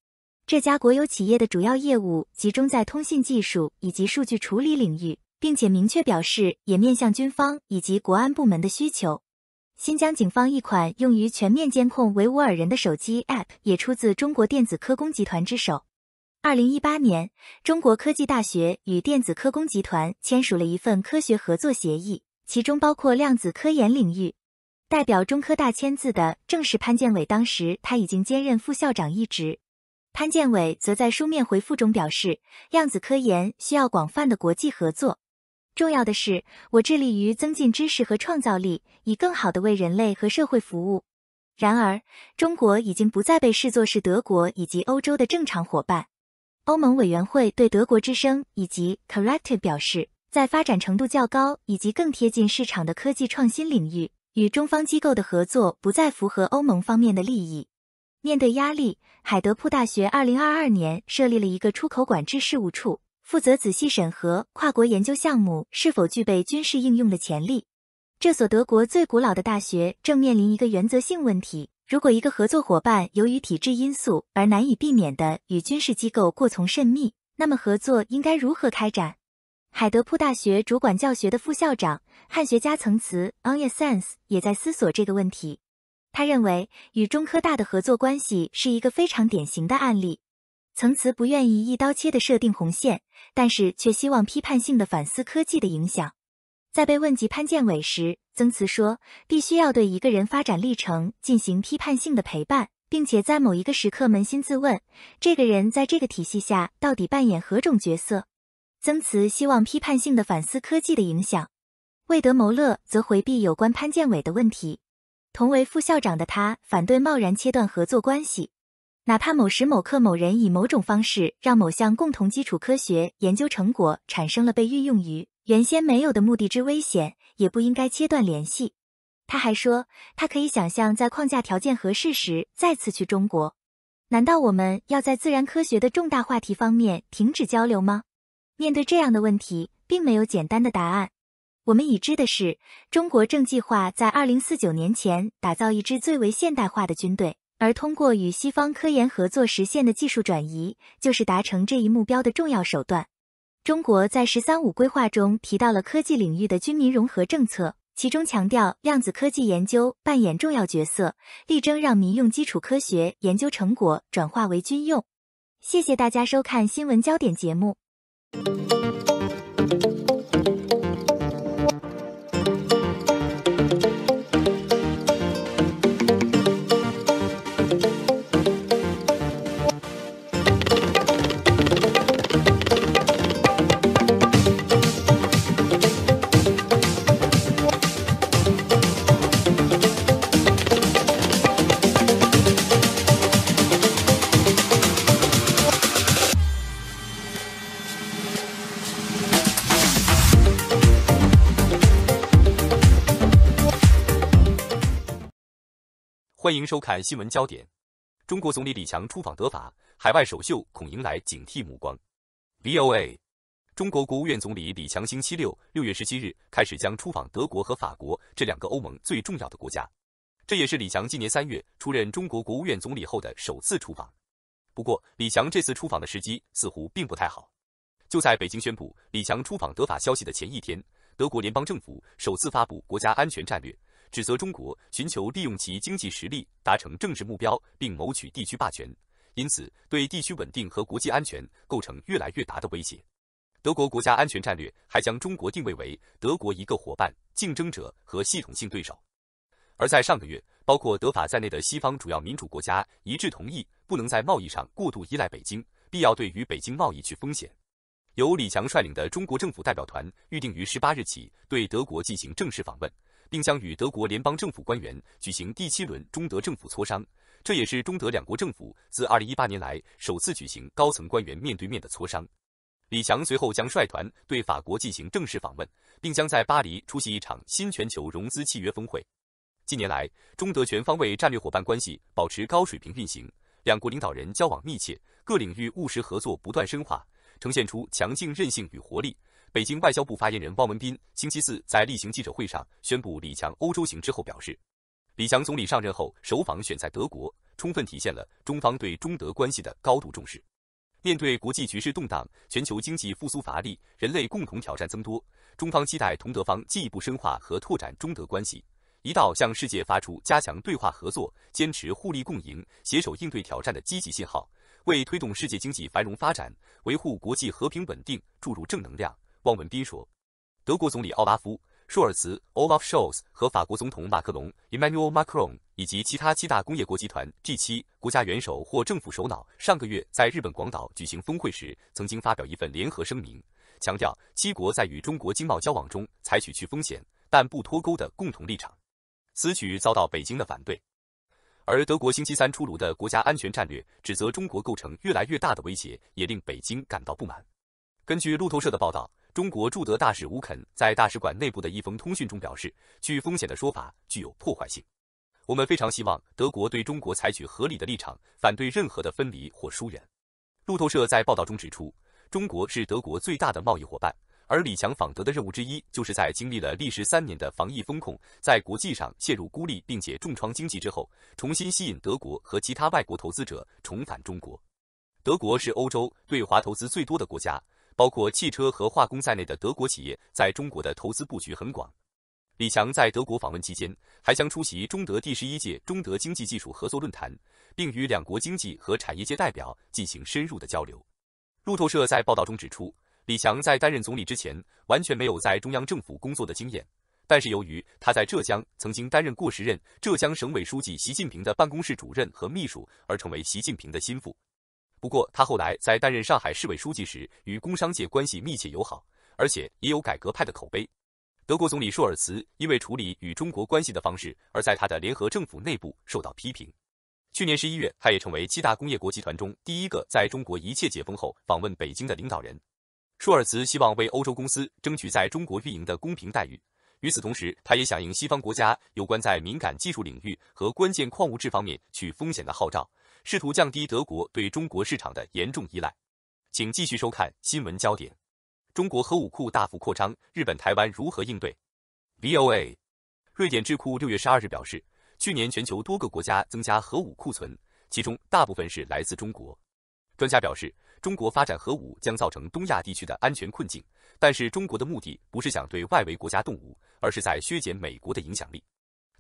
这家国有企业的主要业务集中在通信技术以及数据处理领域，并且明确表示也面向军方以及国安部门的需求。新疆警方一款用于全面监控维吾尔人的手机 App 也出自中国电子科工集团之手。二零一八年，中国科技大学与电子科工集团签署了一份科学合作协议，其中包括量子科研领域。代表中科大签字的正是潘建伟，当时他已经兼任副校长一职。潘建伟则在书面回复中表示，量子科研需要广泛的国际合作。重要的是，我致力于增进知识和创造力，以更好的为人类和社会服务。然而，中国已经不再被视作是德国以及欧洲的正常伙伴。欧盟委员会对德国之声以及 c o r r e c t i v e 表示，在发展程度较高以及更贴近市场的科技创新领域，与中方机构的合作不再符合欧盟方面的利益。面对压力，海德堡大学二零二二年设立了一个出口管制事务处。负责仔细审核跨国研究项目是否具备军事应用的潜力。这所德国最古老的大学正面临一个原则性问题：如果一个合作伙伴由于体制因素而难以避免的与军事机构过从甚密，那么合作应该如何开展？海德堡大学主管教学的副校长汉学家曾茨 Onya s e n s 也在思索这个问题。他认为，与中科大的合作关系是一个非常典型的案例。曾慈不愿意一刀切的设定红线，但是却希望批判性的反思科技的影响。在被问及潘建伟时，曾慈说：“必须要对一个人发展历程进行批判性的陪伴，并且在某一个时刻扪心自问，这个人在这个体系下到底扮演何种角色。”曾慈希望批判性的反思科技的影响。魏德谋乐则回避有关潘建伟的问题。同为副校长的他反对贸然切断合作关系。哪怕某时某刻某人以某种方式让某项共同基础科学研究成果产生了被运用于原先没有的目的之危险，也不应该切断联系。他还说，他可以想象在框架条件合适时再次去中国。难道我们要在自然科学的重大话题方面停止交流吗？面对这样的问题，并没有简单的答案。我们已知的是，中国正计划在二零四九年前打造一支最为现代化的军队。而通过与西方科研合作实现的技术转移，就是达成这一目标的重要手段。中国在“十三五”规划中提到了科技领域的军民融合政策，其中强调量子科技研究扮演重要角色，力争让民用基础科学研究成果转化为军用。谢谢大家收看新闻焦点节目。欢迎收看新闻焦点。中国总理李强出访德法，海外首秀恐迎来警惕目光。VOA，中国国务院总理李强星期六（六月十七日）开始将出访德国和法国这两个欧盟最重要的国家，这也是李强今年三月出任中国国务院总理后的首次出访。不过，李强这次出访的时机似乎并不太好。就在北京宣布李强出访德法消息的前一天，德国联邦政府首次发布国家安全战略。指责中国寻求利用其经济实力达成政治目标，并谋取地区霸权，因此对地区稳定和国际安全构成越来越大的威胁。德国国家安全战略还将中国定位为德国一个伙伴、竞争者和系统性对手。而在上个月，包括德法在内的西方主要民主国家一致同意，不能在贸易上过度依赖北京，必要对于北京贸易去风险。由李强率领的中国政府代表团预定于十八日起对德国进行正式访问。并将与德国联邦政府官员举行第七轮中德政府磋商，这也是中德两国政府自二零一八年来首次举行高层官员面对面的磋商。李强随后将率团对法国进行正式访问，并将在巴黎出席一场新全球融资契约峰会。近年来，中德全方位战略伙伴关系保持高水平运行，两国领导人交往密切，各领域务实合作不断深化，呈现出强劲韧性与活力。北京外交部发言人汪文斌星期四在例行记者会上宣布李强欧洲行之后表示，李强总理上任后首访选在德国，充分体现了中方对中德关系的高度重视。面对国际局势动荡、全球经济复苏乏力、人类共同挑战增多，中方期待同德方进一步深化和拓展中德关系，一道向世界发出加强对话合作、坚持互利共赢、携手应对挑战的积极信号，为推动世界经济繁荣发展、维护国际和平稳定注入正能量。汪文斌说，德国总理奥拉夫·舒尔茨 （Olaf Scholz） 和法国总统马克龙 （Emmanuel Macron） 以及其他七大工业国集团 （G7） 国家元首或政府首脑上个月在日本广岛举行峰会时，曾经发表一份联合声明，强调七国在与中国经贸交往中采取去风险但不脱钩的共同立场。此举遭到北京的反对。而德国星期三出炉的国家安全战略指责中国构成越来越大的威胁，也令北京感到不满。根据路透社的报道。中国驻德大使吴肯在大使馆内部的一封通讯中表示：“去风险的说法具有破坏性。我们非常希望德国对中国采取合理的立场，反对任何的分离或疏远。”路透社在报道中指出，中国是德国最大的贸易伙伴，而李强访德的任务之一，就是在经历了历时三年的防疫风控，在国际上陷入孤立并且重创经济之后，重新吸引德国和其他外国投资者重返中国。德国是欧洲对华投资最多的国家。包括汽车和化工在内的德国企业在中国的投资布局很广。李强在德国访问期间，还将出席中德第十一届中德经济技术合作论坛，并与两国经济和产业界代表进行深入的交流。路透社在报道中指出，李强在担任总理之前完全没有在中央政府工作的经验，但是由于他在浙江曾经担任过时任浙江省委书记习近平的办公室主任和秘书，而成为习近平的心腹。不过，他后来在担任上海市委书记时，与工商界关系密切友好，而且也有改革派的口碑。德国总理舒尔茨因为处理与中国关系的方式，而在他的联合政府内部受到批评。去年十一月，他也成为七大工业国集团中第一个在中国一切解封后访问北京的领导人。舒尔茨希望为欧洲公司争取在中国运营的公平待遇。与此同时，他也响应西方国家有关在敏感技术领域和关键矿物质方面去风险的号召。试图降低德国对中国市场的严重依赖，请继续收看新闻焦点：中国核武库大幅扩张，日本、台湾如何应对？VOA，瑞典智库六月十二日表示，去年全球多个国家增加核武库存，其中大部分是来自中国。专家表示，中国发展核武将造成东亚地区的安全困境，但是中国的目的不是想对外围国家动武，而是在削减美国的影响力。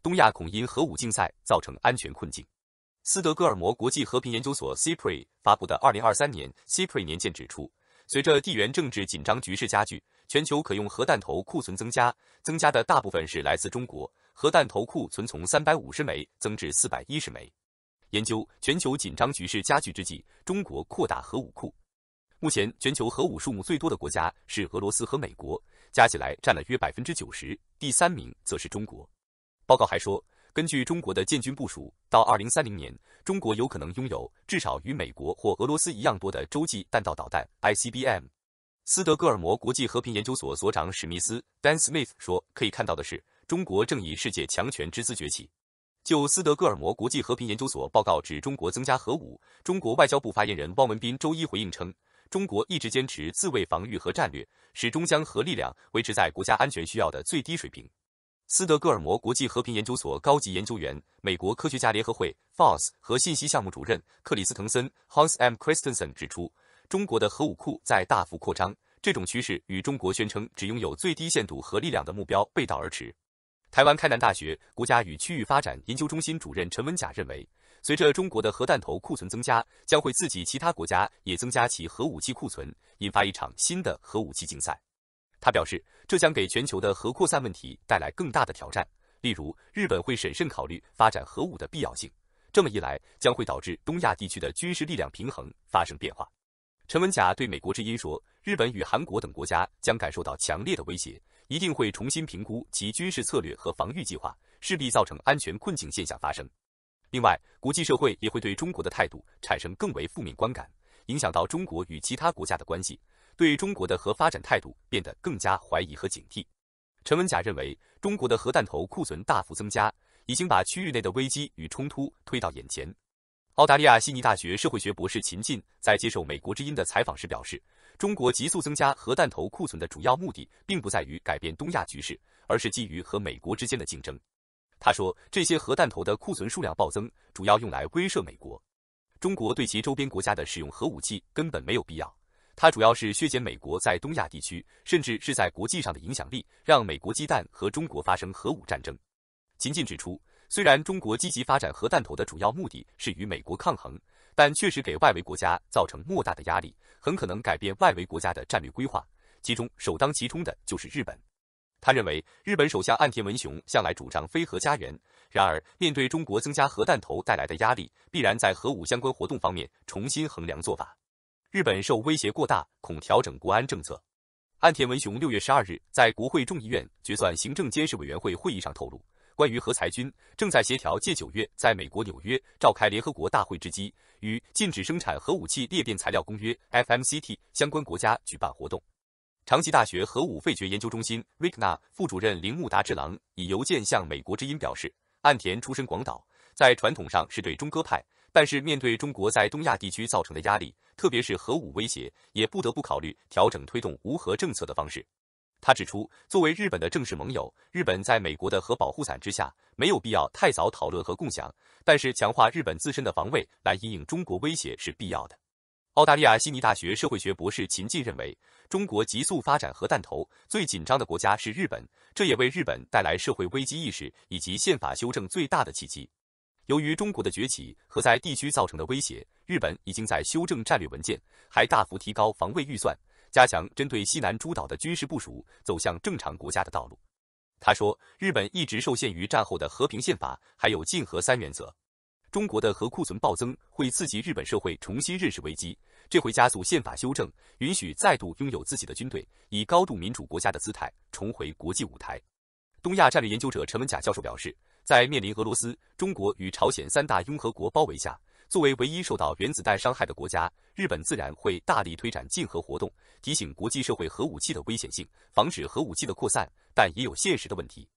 东亚恐因核武竞赛造成安全困境。斯德哥尔摩国际和平研究所 （SIPRI） 发布的2023年 SIPRI 年鉴指出，随着地缘政治紧张局势加剧，全球可用核弹头库存增加，增加的大部分是来自中国。核弹头库存从350枚增至410枚。研究全球紧张局势加剧之际，中国扩大核武库。目前，全球核武数目最多的国家是俄罗斯和美国，加起来占了约百分之九十，第三名则是中国。报告还说。根据中国的建军部署，到二零三零年，中国有可能拥有至少与美国或俄罗斯一样多的洲际弹道导弹 （ICBM）。斯德哥尔摩国际和平研究所所长史密斯 （Dan Smith） 说：“可以看到的是，中国正以世界强权之姿崛起。”就斯德哥尔摩国际和平研究所报告指中国增加核武，中国外交部发言人汪文斌周一回应称：“中国一直坚持自卫防御核战略，始终将核力量维持在国家安全需要的最低水平。”斯德哥尔摩国际和平研究所高级研究员、美国科学家联合会 Foss 和信息项目主任克里斯滕森 Hans M. c h r i s t e n s e n 指出，中国的核武库在大幅扩张，这种趋势与中国宣称只拥有最低限度核力量的目标背道而驰。台湾开南大学国家与区域发展研究中心主任陈文甲认为，随着中国的核弹头库存增加，将会刺激其他国家也增加其核武器库存，引发一场新的核武器竞赛。他表示，这将给全球的核扩散问题带来更大的挑战。例如，日本会审慎考虑发展核武的必要性。这么一来，将会导致东亚地区的军事力量平衡发生变化。陈文甲对美国之音说，日本与韩国等国家将感受到强烈的威胁，一定会重新评估其军事策略和防御计划，势必造成安全困境现象发生。另外，国际社会也会对中国的态度产生更为负面观感，影响到中国与其他国家的关系。对中国的核发展态度变得更加怀疑和警惕。陈文甲认为，中国的核弹头库存大幅增加，已经把区域内的危机与冲突推到眼前。澳大利亚悉尼大学社会学博士秦晋在接受美国之音的采访时表示，中国急速增加核弹头库存的主要目的，并不在于改变东亚局势，而是基于和美国之间的竞争。他说，这些核弹头的库存数量暴增，主要用来威慑美国。中国对其周边国家的使用核武器根本没有必要。它主要是削减美国在东亚地区，甚至是在国际上的影响力，让美国鸡蛋和中国发生核武战争。秦晋指出，虽然中国积极发展核弹头的主要目的是与美国抗衡，但确实给外围国家造成莫大的压力，很可能改变外围国家的战略规划。其中首当其冲的就是日本。他认为，日本首相岸田文雄向来主张非核家园，然而面对中国增加核弹头带来的压力，必然在核武相关活动方面重新衡量做法。日本受威胁过大，恐调整国安政策。岸田文雄六月十二日在国会众议院决算行政监视委员会会议上透露，关于核裁军，正在协调借九月在美国纽约召开联合国大会之机，与禁止生产核武器裂变材料公约 （F.M.C.T.） 相关国家举办活动。长崎大学核武废绝研究中心 Rikna 副主任铃木达志郎以邮件向美国之音表示，岸田出身广岛，在传统上是对中歌派。但是，面对中国在东亚地区造成的压力，特别是核武威胁，也不得不考虑调整推动无核政策的方式。他指出，作为日本的正式盟友，日本在美国的核保护伞之下，没有必要太早讨论和共享，但是强化日本自身的防卫来应对中国威胁是必要的。澳大利亚悉尼大学社会学博士秦晋认为，中国急速发展核弹头，最紧张的国家是日本，这也为日本带来社会危机意识以及宪法修正最大的契机。由于中国的崛起和在地区造成的威胁，日本已经在修正战略文件，还大幅提高防卫预算，加强针对西南诸岛的军事部署，走向正常国家的道路。他说：“日本一直受限于战后的和平宪法，还有禁核三原则。中国的核库存暴增会刺激日本社会重新认识危机，这会加速宪法修正，允许再度拥有自己的军队，以高度民主国家的姿态重回国际舞台。”东亚战略研究者陈文甲教授表示。在面临俄罗斯、中国与朝鲜三大拥核国包围下，作为唯一受到原子弹伤害的国家，日本自然会大力推展禁核活动，提醒国际社会核武器的危险性，防止核武器的扩散。但也有现实的问题，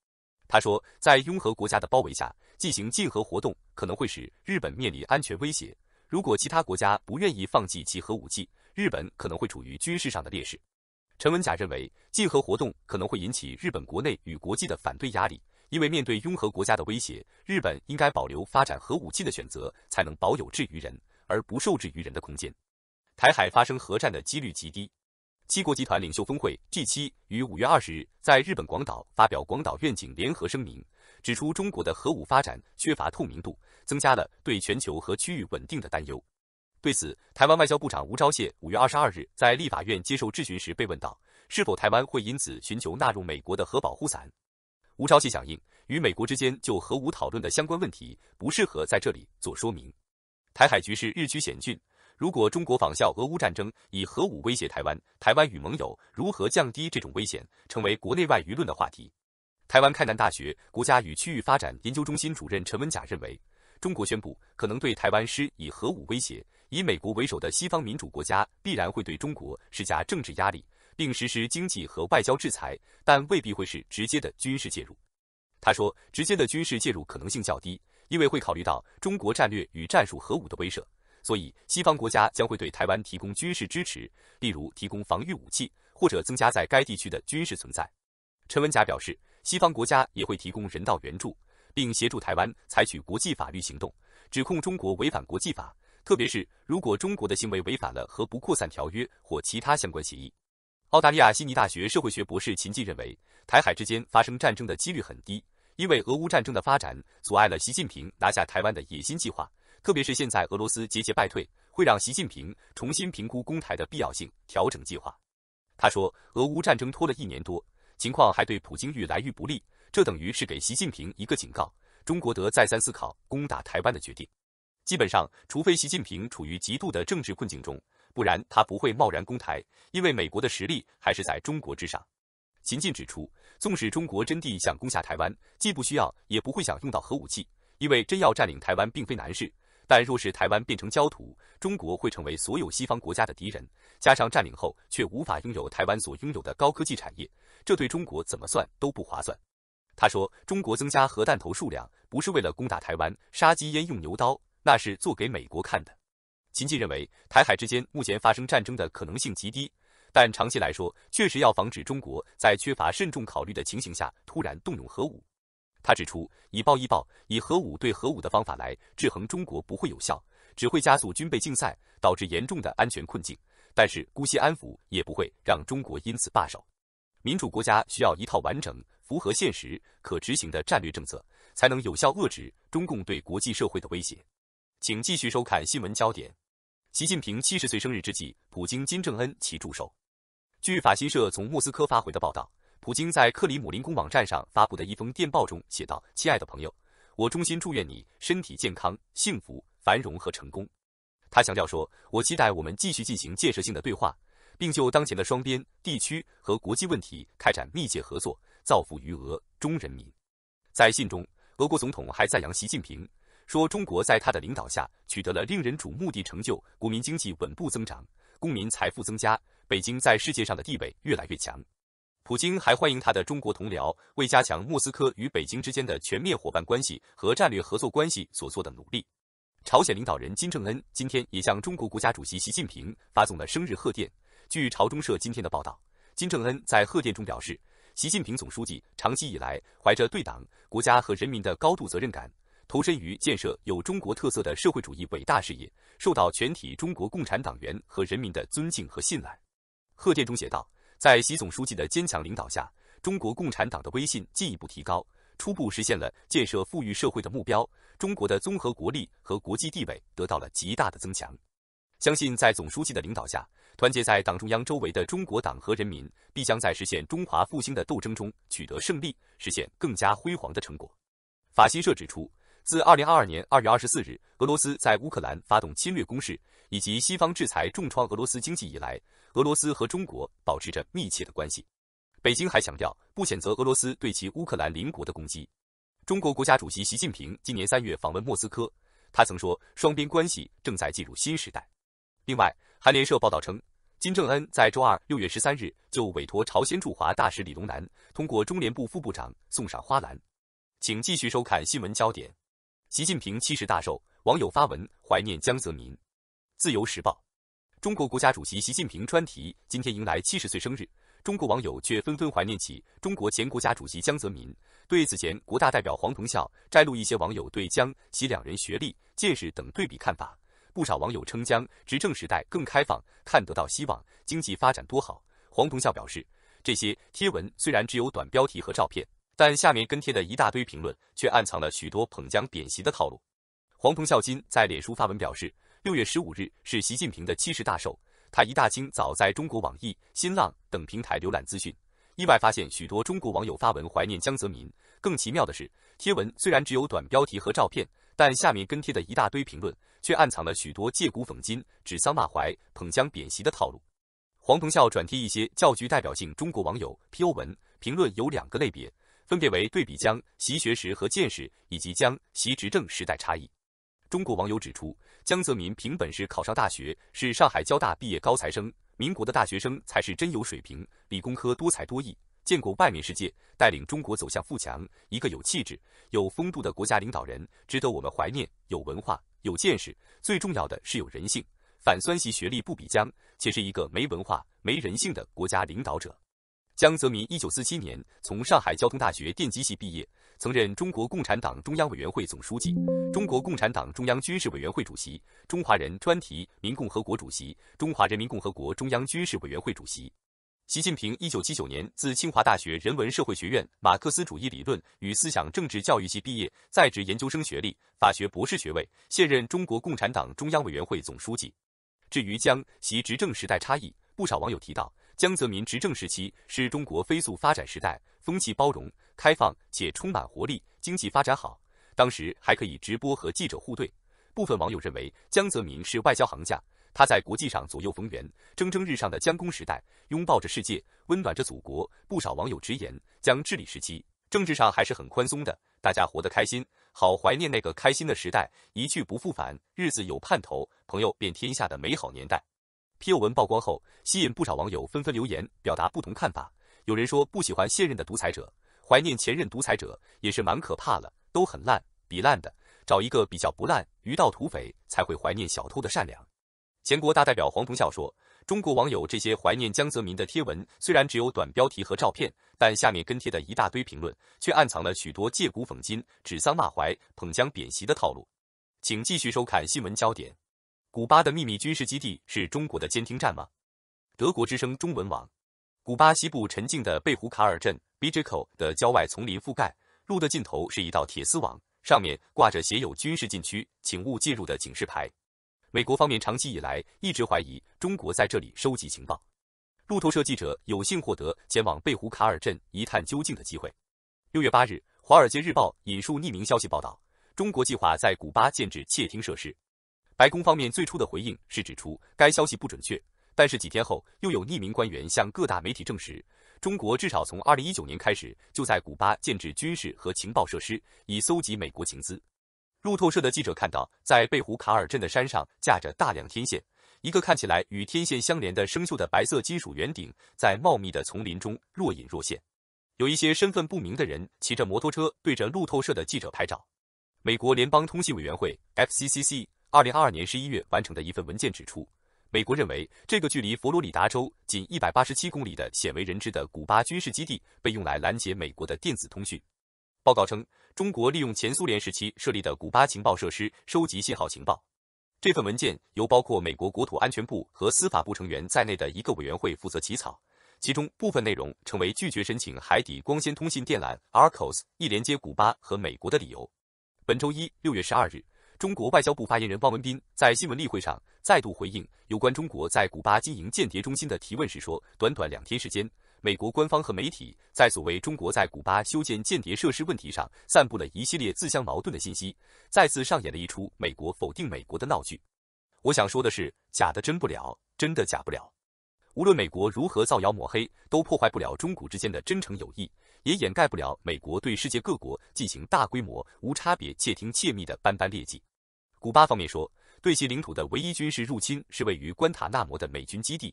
他说，在拥核国家的包围下进行禁核活动，可能会使日本面临安全威胁。如果其他国家不愿意放弃其核武器，日本可能会处于军事上的劣势。陈文甲认为，禁核活动可能会引起日本国内与国际的反对压力。因为面对拥核国家的威胁，日本应该保留发展核武器的选择，才能保有制于人而不受制于人的空间。台海发生核战的几率极低。七国集团领袖峰会 G7 于五月二十日在日本广岛发表广岛愿景联合声明，指出中国的核武发展缺乏透明度，增加了对全球和区域稳定的担忧。对此，台湾外交部长吴钊燮五月二十二日在立法院接受质询时被问到，是否台湾会因此寻求纳入美国的核保护伞？吴钊燮响应，与美国之间就核武讨论的相关问题不适合在这里做说明。台海局势日趋险峻，如果中国仿效俄乌战争，以核武威胁台湾，台湾与盟友如何降低这种危险，成为国内外舆论的话题。台湾开南大学国家与区域发展研究中心主任陈文甲认为，中国宣布可能对台湾施以核武威胁，以美国为首的西方民主国家必然会对中国施加政治压力。并实施经济和外交制裁，但未必会是直接的军事介入。他说，直接的军事介入可能性较低，因为会考虑到中国战略与战术核武的威慑。所以，西方国家将会对台湾提供军事支持，例如提供防御武器或者增加在该地区的军事存在。陈文甲表示，西方国家也会提供人道援助，并协助台湾采取国际法律行动，指控中国违反国际法，特别是如果中国的行为违反了核不扩散条约或其他相关协议。澳大利亚悉尼大学社会学博士秦晋认为，台海之间发生战争的几率很低，因为俄乌战争的发展阻碍了习近平拿下台湾的野心计划。特别是现在俄罗斯节节败退，会让习近平重新评估攻台的必要性，调整计划。他说：“俄乌战争拖了一年多，情况还对普京愈来愈不利，这等于是给习近平一个警告，中国得再三思考攻打台湾的决定。基本上，除非习近平处于极度的政治困境中。”不然他不会贸然攻台，因为美国的实力还是在中国之上。秦晋指出，纵使中国真地想攻下台湾，既不需要也不会想用到核武器，因为真要占领台湾并非难事。但若是台湾变成焦土，中国会成为所有西方国家的敌人，加上占领后却无法拥有台湾所拥有的高科技产业，这对中国怎么算都不划算。他说，中国增加核弹头数量不是为了攻打台湾，杀鸡焉用牛刀，那是做给美国看的。秦晋认为，台海之间目前发生战争的可能性极低，但长期来说，确实要防止中国在缺乏慎重考虑的情形下突然动用核武。他指出，以暴易暴，以核武对核武的方法来制衡中国不会有效，只会加速军备竞赛，导致严重的安全困境。但是姑息安抚也不会让中国因此罢手。民主国家需要一套完整、符合现实、可执行的战略政策，才能有效遏制中共对国际社会的威胁。请继续收看新闻焦点。习近平七十岁生日之际，普京、金正恩齐祝寿。据法新社从莫斯科发回的报道，普京在克里姆林宫网站上发布的一封电报中写道：“亲爱的朋友，我衷心祝愿你身体健康、幸福、繁荣和成功。”他强调说：“我期待我们继续进行建设性的对话，并就当前的双边、地区和国际问题开展密切合作，造福于俄中人民。”在信中，俄国总统还赞扬习近平。说中国在他的领导下取得了令人瞩目的成就，国民经济稳步增长，公民财富增加，北京在世界上的地位越来越强。普京还欢迎他的中国同僚为加强莫斯科与北京之间的全面伙伴关系和战略合作关系所做的努力。朝鲜领导人金正恩今天也向中国国家主席习近平发送了生日贺电。据朝中社今天的报道，金正恩在贺电中表示，习近平总书记长期以来怀着对党、国家和人民的高度责任感。投身于建设有中国特色的社会主义伟大事业，受到全体中国共产党员和人民的尊敬和信赖。贺电中写道：“在习总书记的坚强领导下，中国共产党的威信进一步提高，初步实现了建设富裕社会的目标。中国的综合国力和国际地位得到了极大的增强。相信在总书记的领导下，团结在党中央周围的中国党和人民，必将在实现中华复兴的斗争中取得胜利，实现更加辉煌的成果。”法新社指出。自二零二二年二月二十四日，俄罗斯在乌克兰发动侵略攻势，以及西方制裁重创俄罗斯经济以来，俄罗斯和中国保持着密切的关系。北京还强调，不谴责俄罗斯对其乌克兰邻国的攻击。中国国家主席习近平今年三月访问莫斯科，他曾说，双边关系正在进入新时代。另外，韩联社报道称，金正恩在周二六月十三日就委托朝鲜驻华大使李龙南通过中联部副部长送上花篮。请继续收看新闻焦点。习近平七十大寿，网友发文怀念江泽民。自由时报，中国国家主席习近平专题今天迎来七十岁生日，中国网友却纷纷怀念起中国前国家主席江泽民。对此前国大代表黄同校摘录一些网友对江习两人学历、见识等对比看法，不少网友称江执政时代更开放，看得到希望，经济发展多好。黄同校表示，这些贴文虽然只有短标题和照片。但下面跟帖的一大堆评论，却暗藏了许多捧姜贬席的套路。黄鹏孝今在脸书发文表示，六月十五日是习近平的七十大寿，他一大清早在中国网易、新浪等平台浏览资讯，意外发现许多中国网友发文怀念江泽民。更奇妙的是，贴文虽然只有短标题和照片，但下面跟帖的一大堆评论，却暗藏了许多借古讽今、指桑骂槐、捧姜贬席的套路。黄鹏孝转贴一些较具代表性中国网友 PO 文评论有两个类别。分别为对比江习学识和见识，以及江习执政时代差异。中国网友指出，江泽民凭本事考上大学，是上海交大毕业高材生。民国的大学生才是真有水平，理工科多才多艺，见过外面世界，带领中国走向富强。一个有气质、有风度的国家领导人，值得我们怀念。有文化、有见识，最重要的是有人性。反酸习学历不比江，且是一个没文化、没人性的国家领导者。江泽民一九四七年从上海交通大学电机系毕业，曾任中国共产党中央委员会总书记、中国共产党中央军事委员会主席、中华人专题民共和国主席、中华人民共和国中央军事委员会主席。习近平一九七九年自清华大学人文社会学院马克思主义理论与思想政治教育系毕业，在职研究生学历，法学博士学位，现任中国共产党中央委员会总书记。至于江习执政时代差异，不少网友提到。江泽民执政时期是中国飞速发展时代，风气包容、开放且充满活力，经济发展好。当时还可以直播和记者互怼。部分网友认为江泽民是外交行家，他在国际上左右逢源，蒸蒸日上的江工时代，拥抱着世界，温暖着祖国。不少网友直言，江治理时期政治上还是很宽松的，大家活得开心。好怀念那个开心的时代，一去不复返，日子有盼头，朋友遍天下的美好年代。贴文曝光后，吸引不少网友纷纷留言，表达不同看法。有人说不喜欢现任的独裁者，怀念前任独裁者也是蛮可怕了，都很烂，比烂的。找一个比较不烂，遇到土匪才会怀念小偷的善良。全国大代表黄鹏笑说：“中国网友这些怀念江泽民的贴文，虽然只有短标题和照片，但下面跟贴的一大堆评论，却暗藏了许多借古讽今、指桑骂槐、捧江贬习的套路。”请继续收看新闻焦点。古巴的秘密军事基地是中国的监听站吗？德国之声中文网，古巴西部沉静的贝胡卡尔镇 （Bjco） 的郊外丛林覆盖，路的尽头是一道铁丝网，上面挂着写有“军事禁区，请勿进入”的警示牌。美国方面长期以来一直怀疑中国在这里收集情报。路透社记者有幸获得前往贝胡卡尔镇一探究竟的机会。六月八日，《华尔街日报》引述匿名消息报道，中国计划在古巴建置窃听设施。白宫方面最初的回应是指出该消息不准确，但是几天后又有匿名官员向各大媒体证实，中国至少从二零一九年开始就在古巴建置军事和情报设施，以搜集美国情资。路透社的记者看到，在贝胡卡尔镇的山上架着大量天线，一个看起来与天线相连的生锈的白色金属圆顶在茂密的丛林中若隐若现。有一些身份不明的人骑着摩托车对着路透社的记者拍照。美国联邦通信委员会 （FCCC）。二零二二年十一月完成的一份文件指出，美国认为这个距离佛罗里达州仅一百八十七公里的鲜为人知的古巴军事基地被用来拦截美国的电子通讯。报告称，中国利用前苏联时期设立的古巴情报设施收集信号情报。这份文件由包括美国国土安全部和司法部成员在内的一个委员会负责起草，其中部分内容成为拒绝申请海底光纤通信电缆 Arco's 一连接古巴和美国的理由。本周一，六月十二日。中国外交部发言人汪文斌在新闻例会上再度回应有关中国在古巴经营间谍中心的提问时说：“短短两天时间，美国官方和媒体在所谓中国在古巴修建间谍设施问题上散布了一系列自相矛盾的信息，再次上演了一出美国否定美国的闹剧。我想说的是，假的真不了，真的假不了。无论美国如何造谣抹黑，都破坏不了中古之间的真诚友谊，也掩盖不了美国对世界各国进行大规模无差别窃听窃密的斑斑劣迹。”古巴方面说，对其领土的唯一军事入侵是位于关塔那摩的美军基地。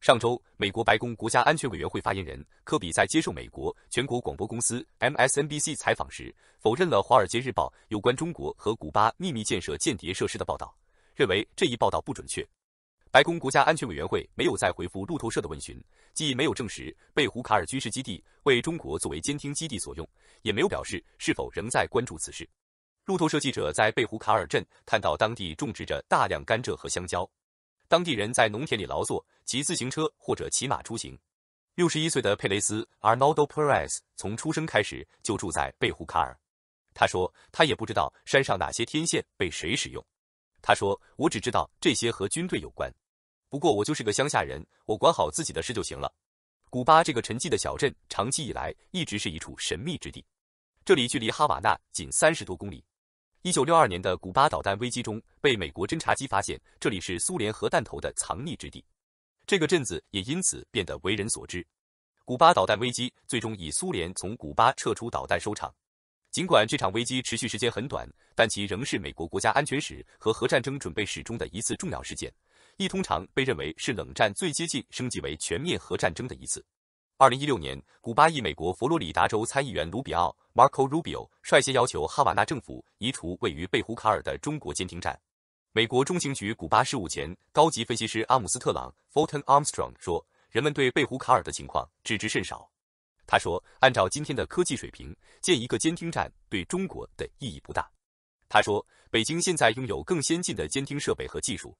上周，美国白宫国家安全委员会发言人科比在接受美国全国广播公司 （MSNBC） 采访时，否认了《华尔街日报》有关中国和古巴秘密建设间谍设施的报道，认为这一报道不准确。白宫国家安全委员会没有再回复路透社的问询，既没有证实被胡卡尔军事基地为中国作为监听基地所用，也没有表示是否仍在关注此事。路透社记者在贝胡卡尔镇看到，当地种植着大量甘蔗和香蕉，当地人在农田里劳作，骑自行车或者骑马出行。六十一岁的佩雷斯 Arnoldo Perez 从出生开始就住在贝胡卡尔。他说：“他也不知道山上哪些天线被谁使用。”他说：“我只知道这些和军队有关，不过我就是个乡下人，我管好自己的事就行了。”古巴这个沉寂的小镇长期以来一直是一处神秘之地，这里距离哈瓦那仅三十多公里。一九六二年的古巴导弹危机中，被美国侦察机发现，这里是苏联核弹头的藏匿之地，这个镇子也因此变得为人所知。古巴导弹危机最终以苏联从古巴撤出导弹收场。尽管这场危机持续时间很短，但其仍是美国国家安全史和核战争准备史中的一次重要事件，亦通常被认为是冷战最接近升级为全面核战争的一次。二零一六年，古巴裔美国佛罗里达州参议员卢比奥 （Marco Rubio） 率先要求哈瓦那政府移除位于贝胡卡尔的中国监听站。美国中情局古巴事务前高级分析师阿姆斯特朗 f o r t o n Armstrong） 说：“人们对贝胡卡尔的情况知之甚少。”他说：“按照今天的科技水平，建一个监听站对中国的意义不大。”他说：“北京现在拥有更先进的监听设备和技术。”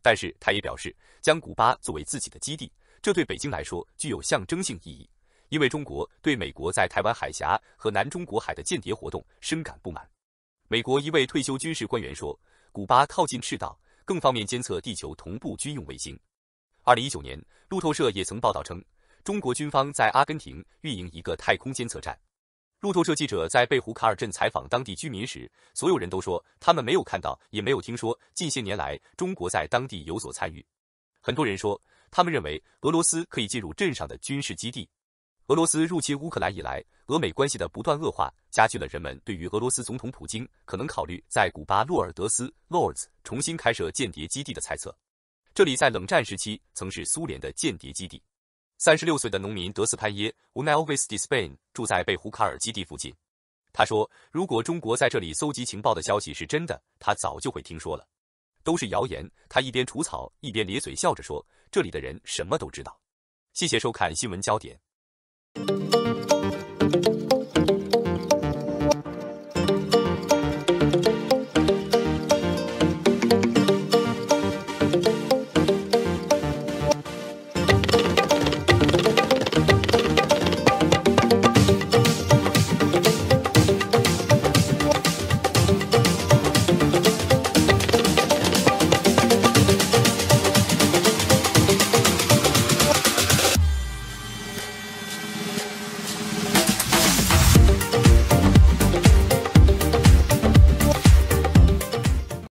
但是，他也表示将古巴作为自己的基地。这对北京来说具有象征性意义，因为中国对美国在台湾海峡和南中国海的间谍活动深感不满。美国一位退休军事官员说：“古巴靠近赤道，更方便监测地球同步军用卫星。”二零一九年，路透社也曾报道称，中国军方在阿根廷运营一个太空监测站。路透社记者在贝胡卡尔镇采访当地居民时，所有人都说他们没有看到，也没有听说，近些年来中国在当地有所参与。很多人说。他们认为俄罗斯可以进入镇上的军事基地。俄罗斯入侵乌克兰以来，俄美关系的不断恶化加剧了人们对于俄罗斯总统普京可能考虑在古巴洛尔德斯 （Lords） 重新开设间谍基地的猜测。这里在冷战时期曾是苏联的间谍基地。三十六岁的农民德斯潘耶 u n a l v i s Despan） 住在贝胡卡尔基地附近。他说：“如果中国在这里搜集情报的消息是真的，他早就会听说了，都是谣言。”他一边除草一边咧嘴笑着说。这里的人什么都知道。谢谢收看新闻焦点。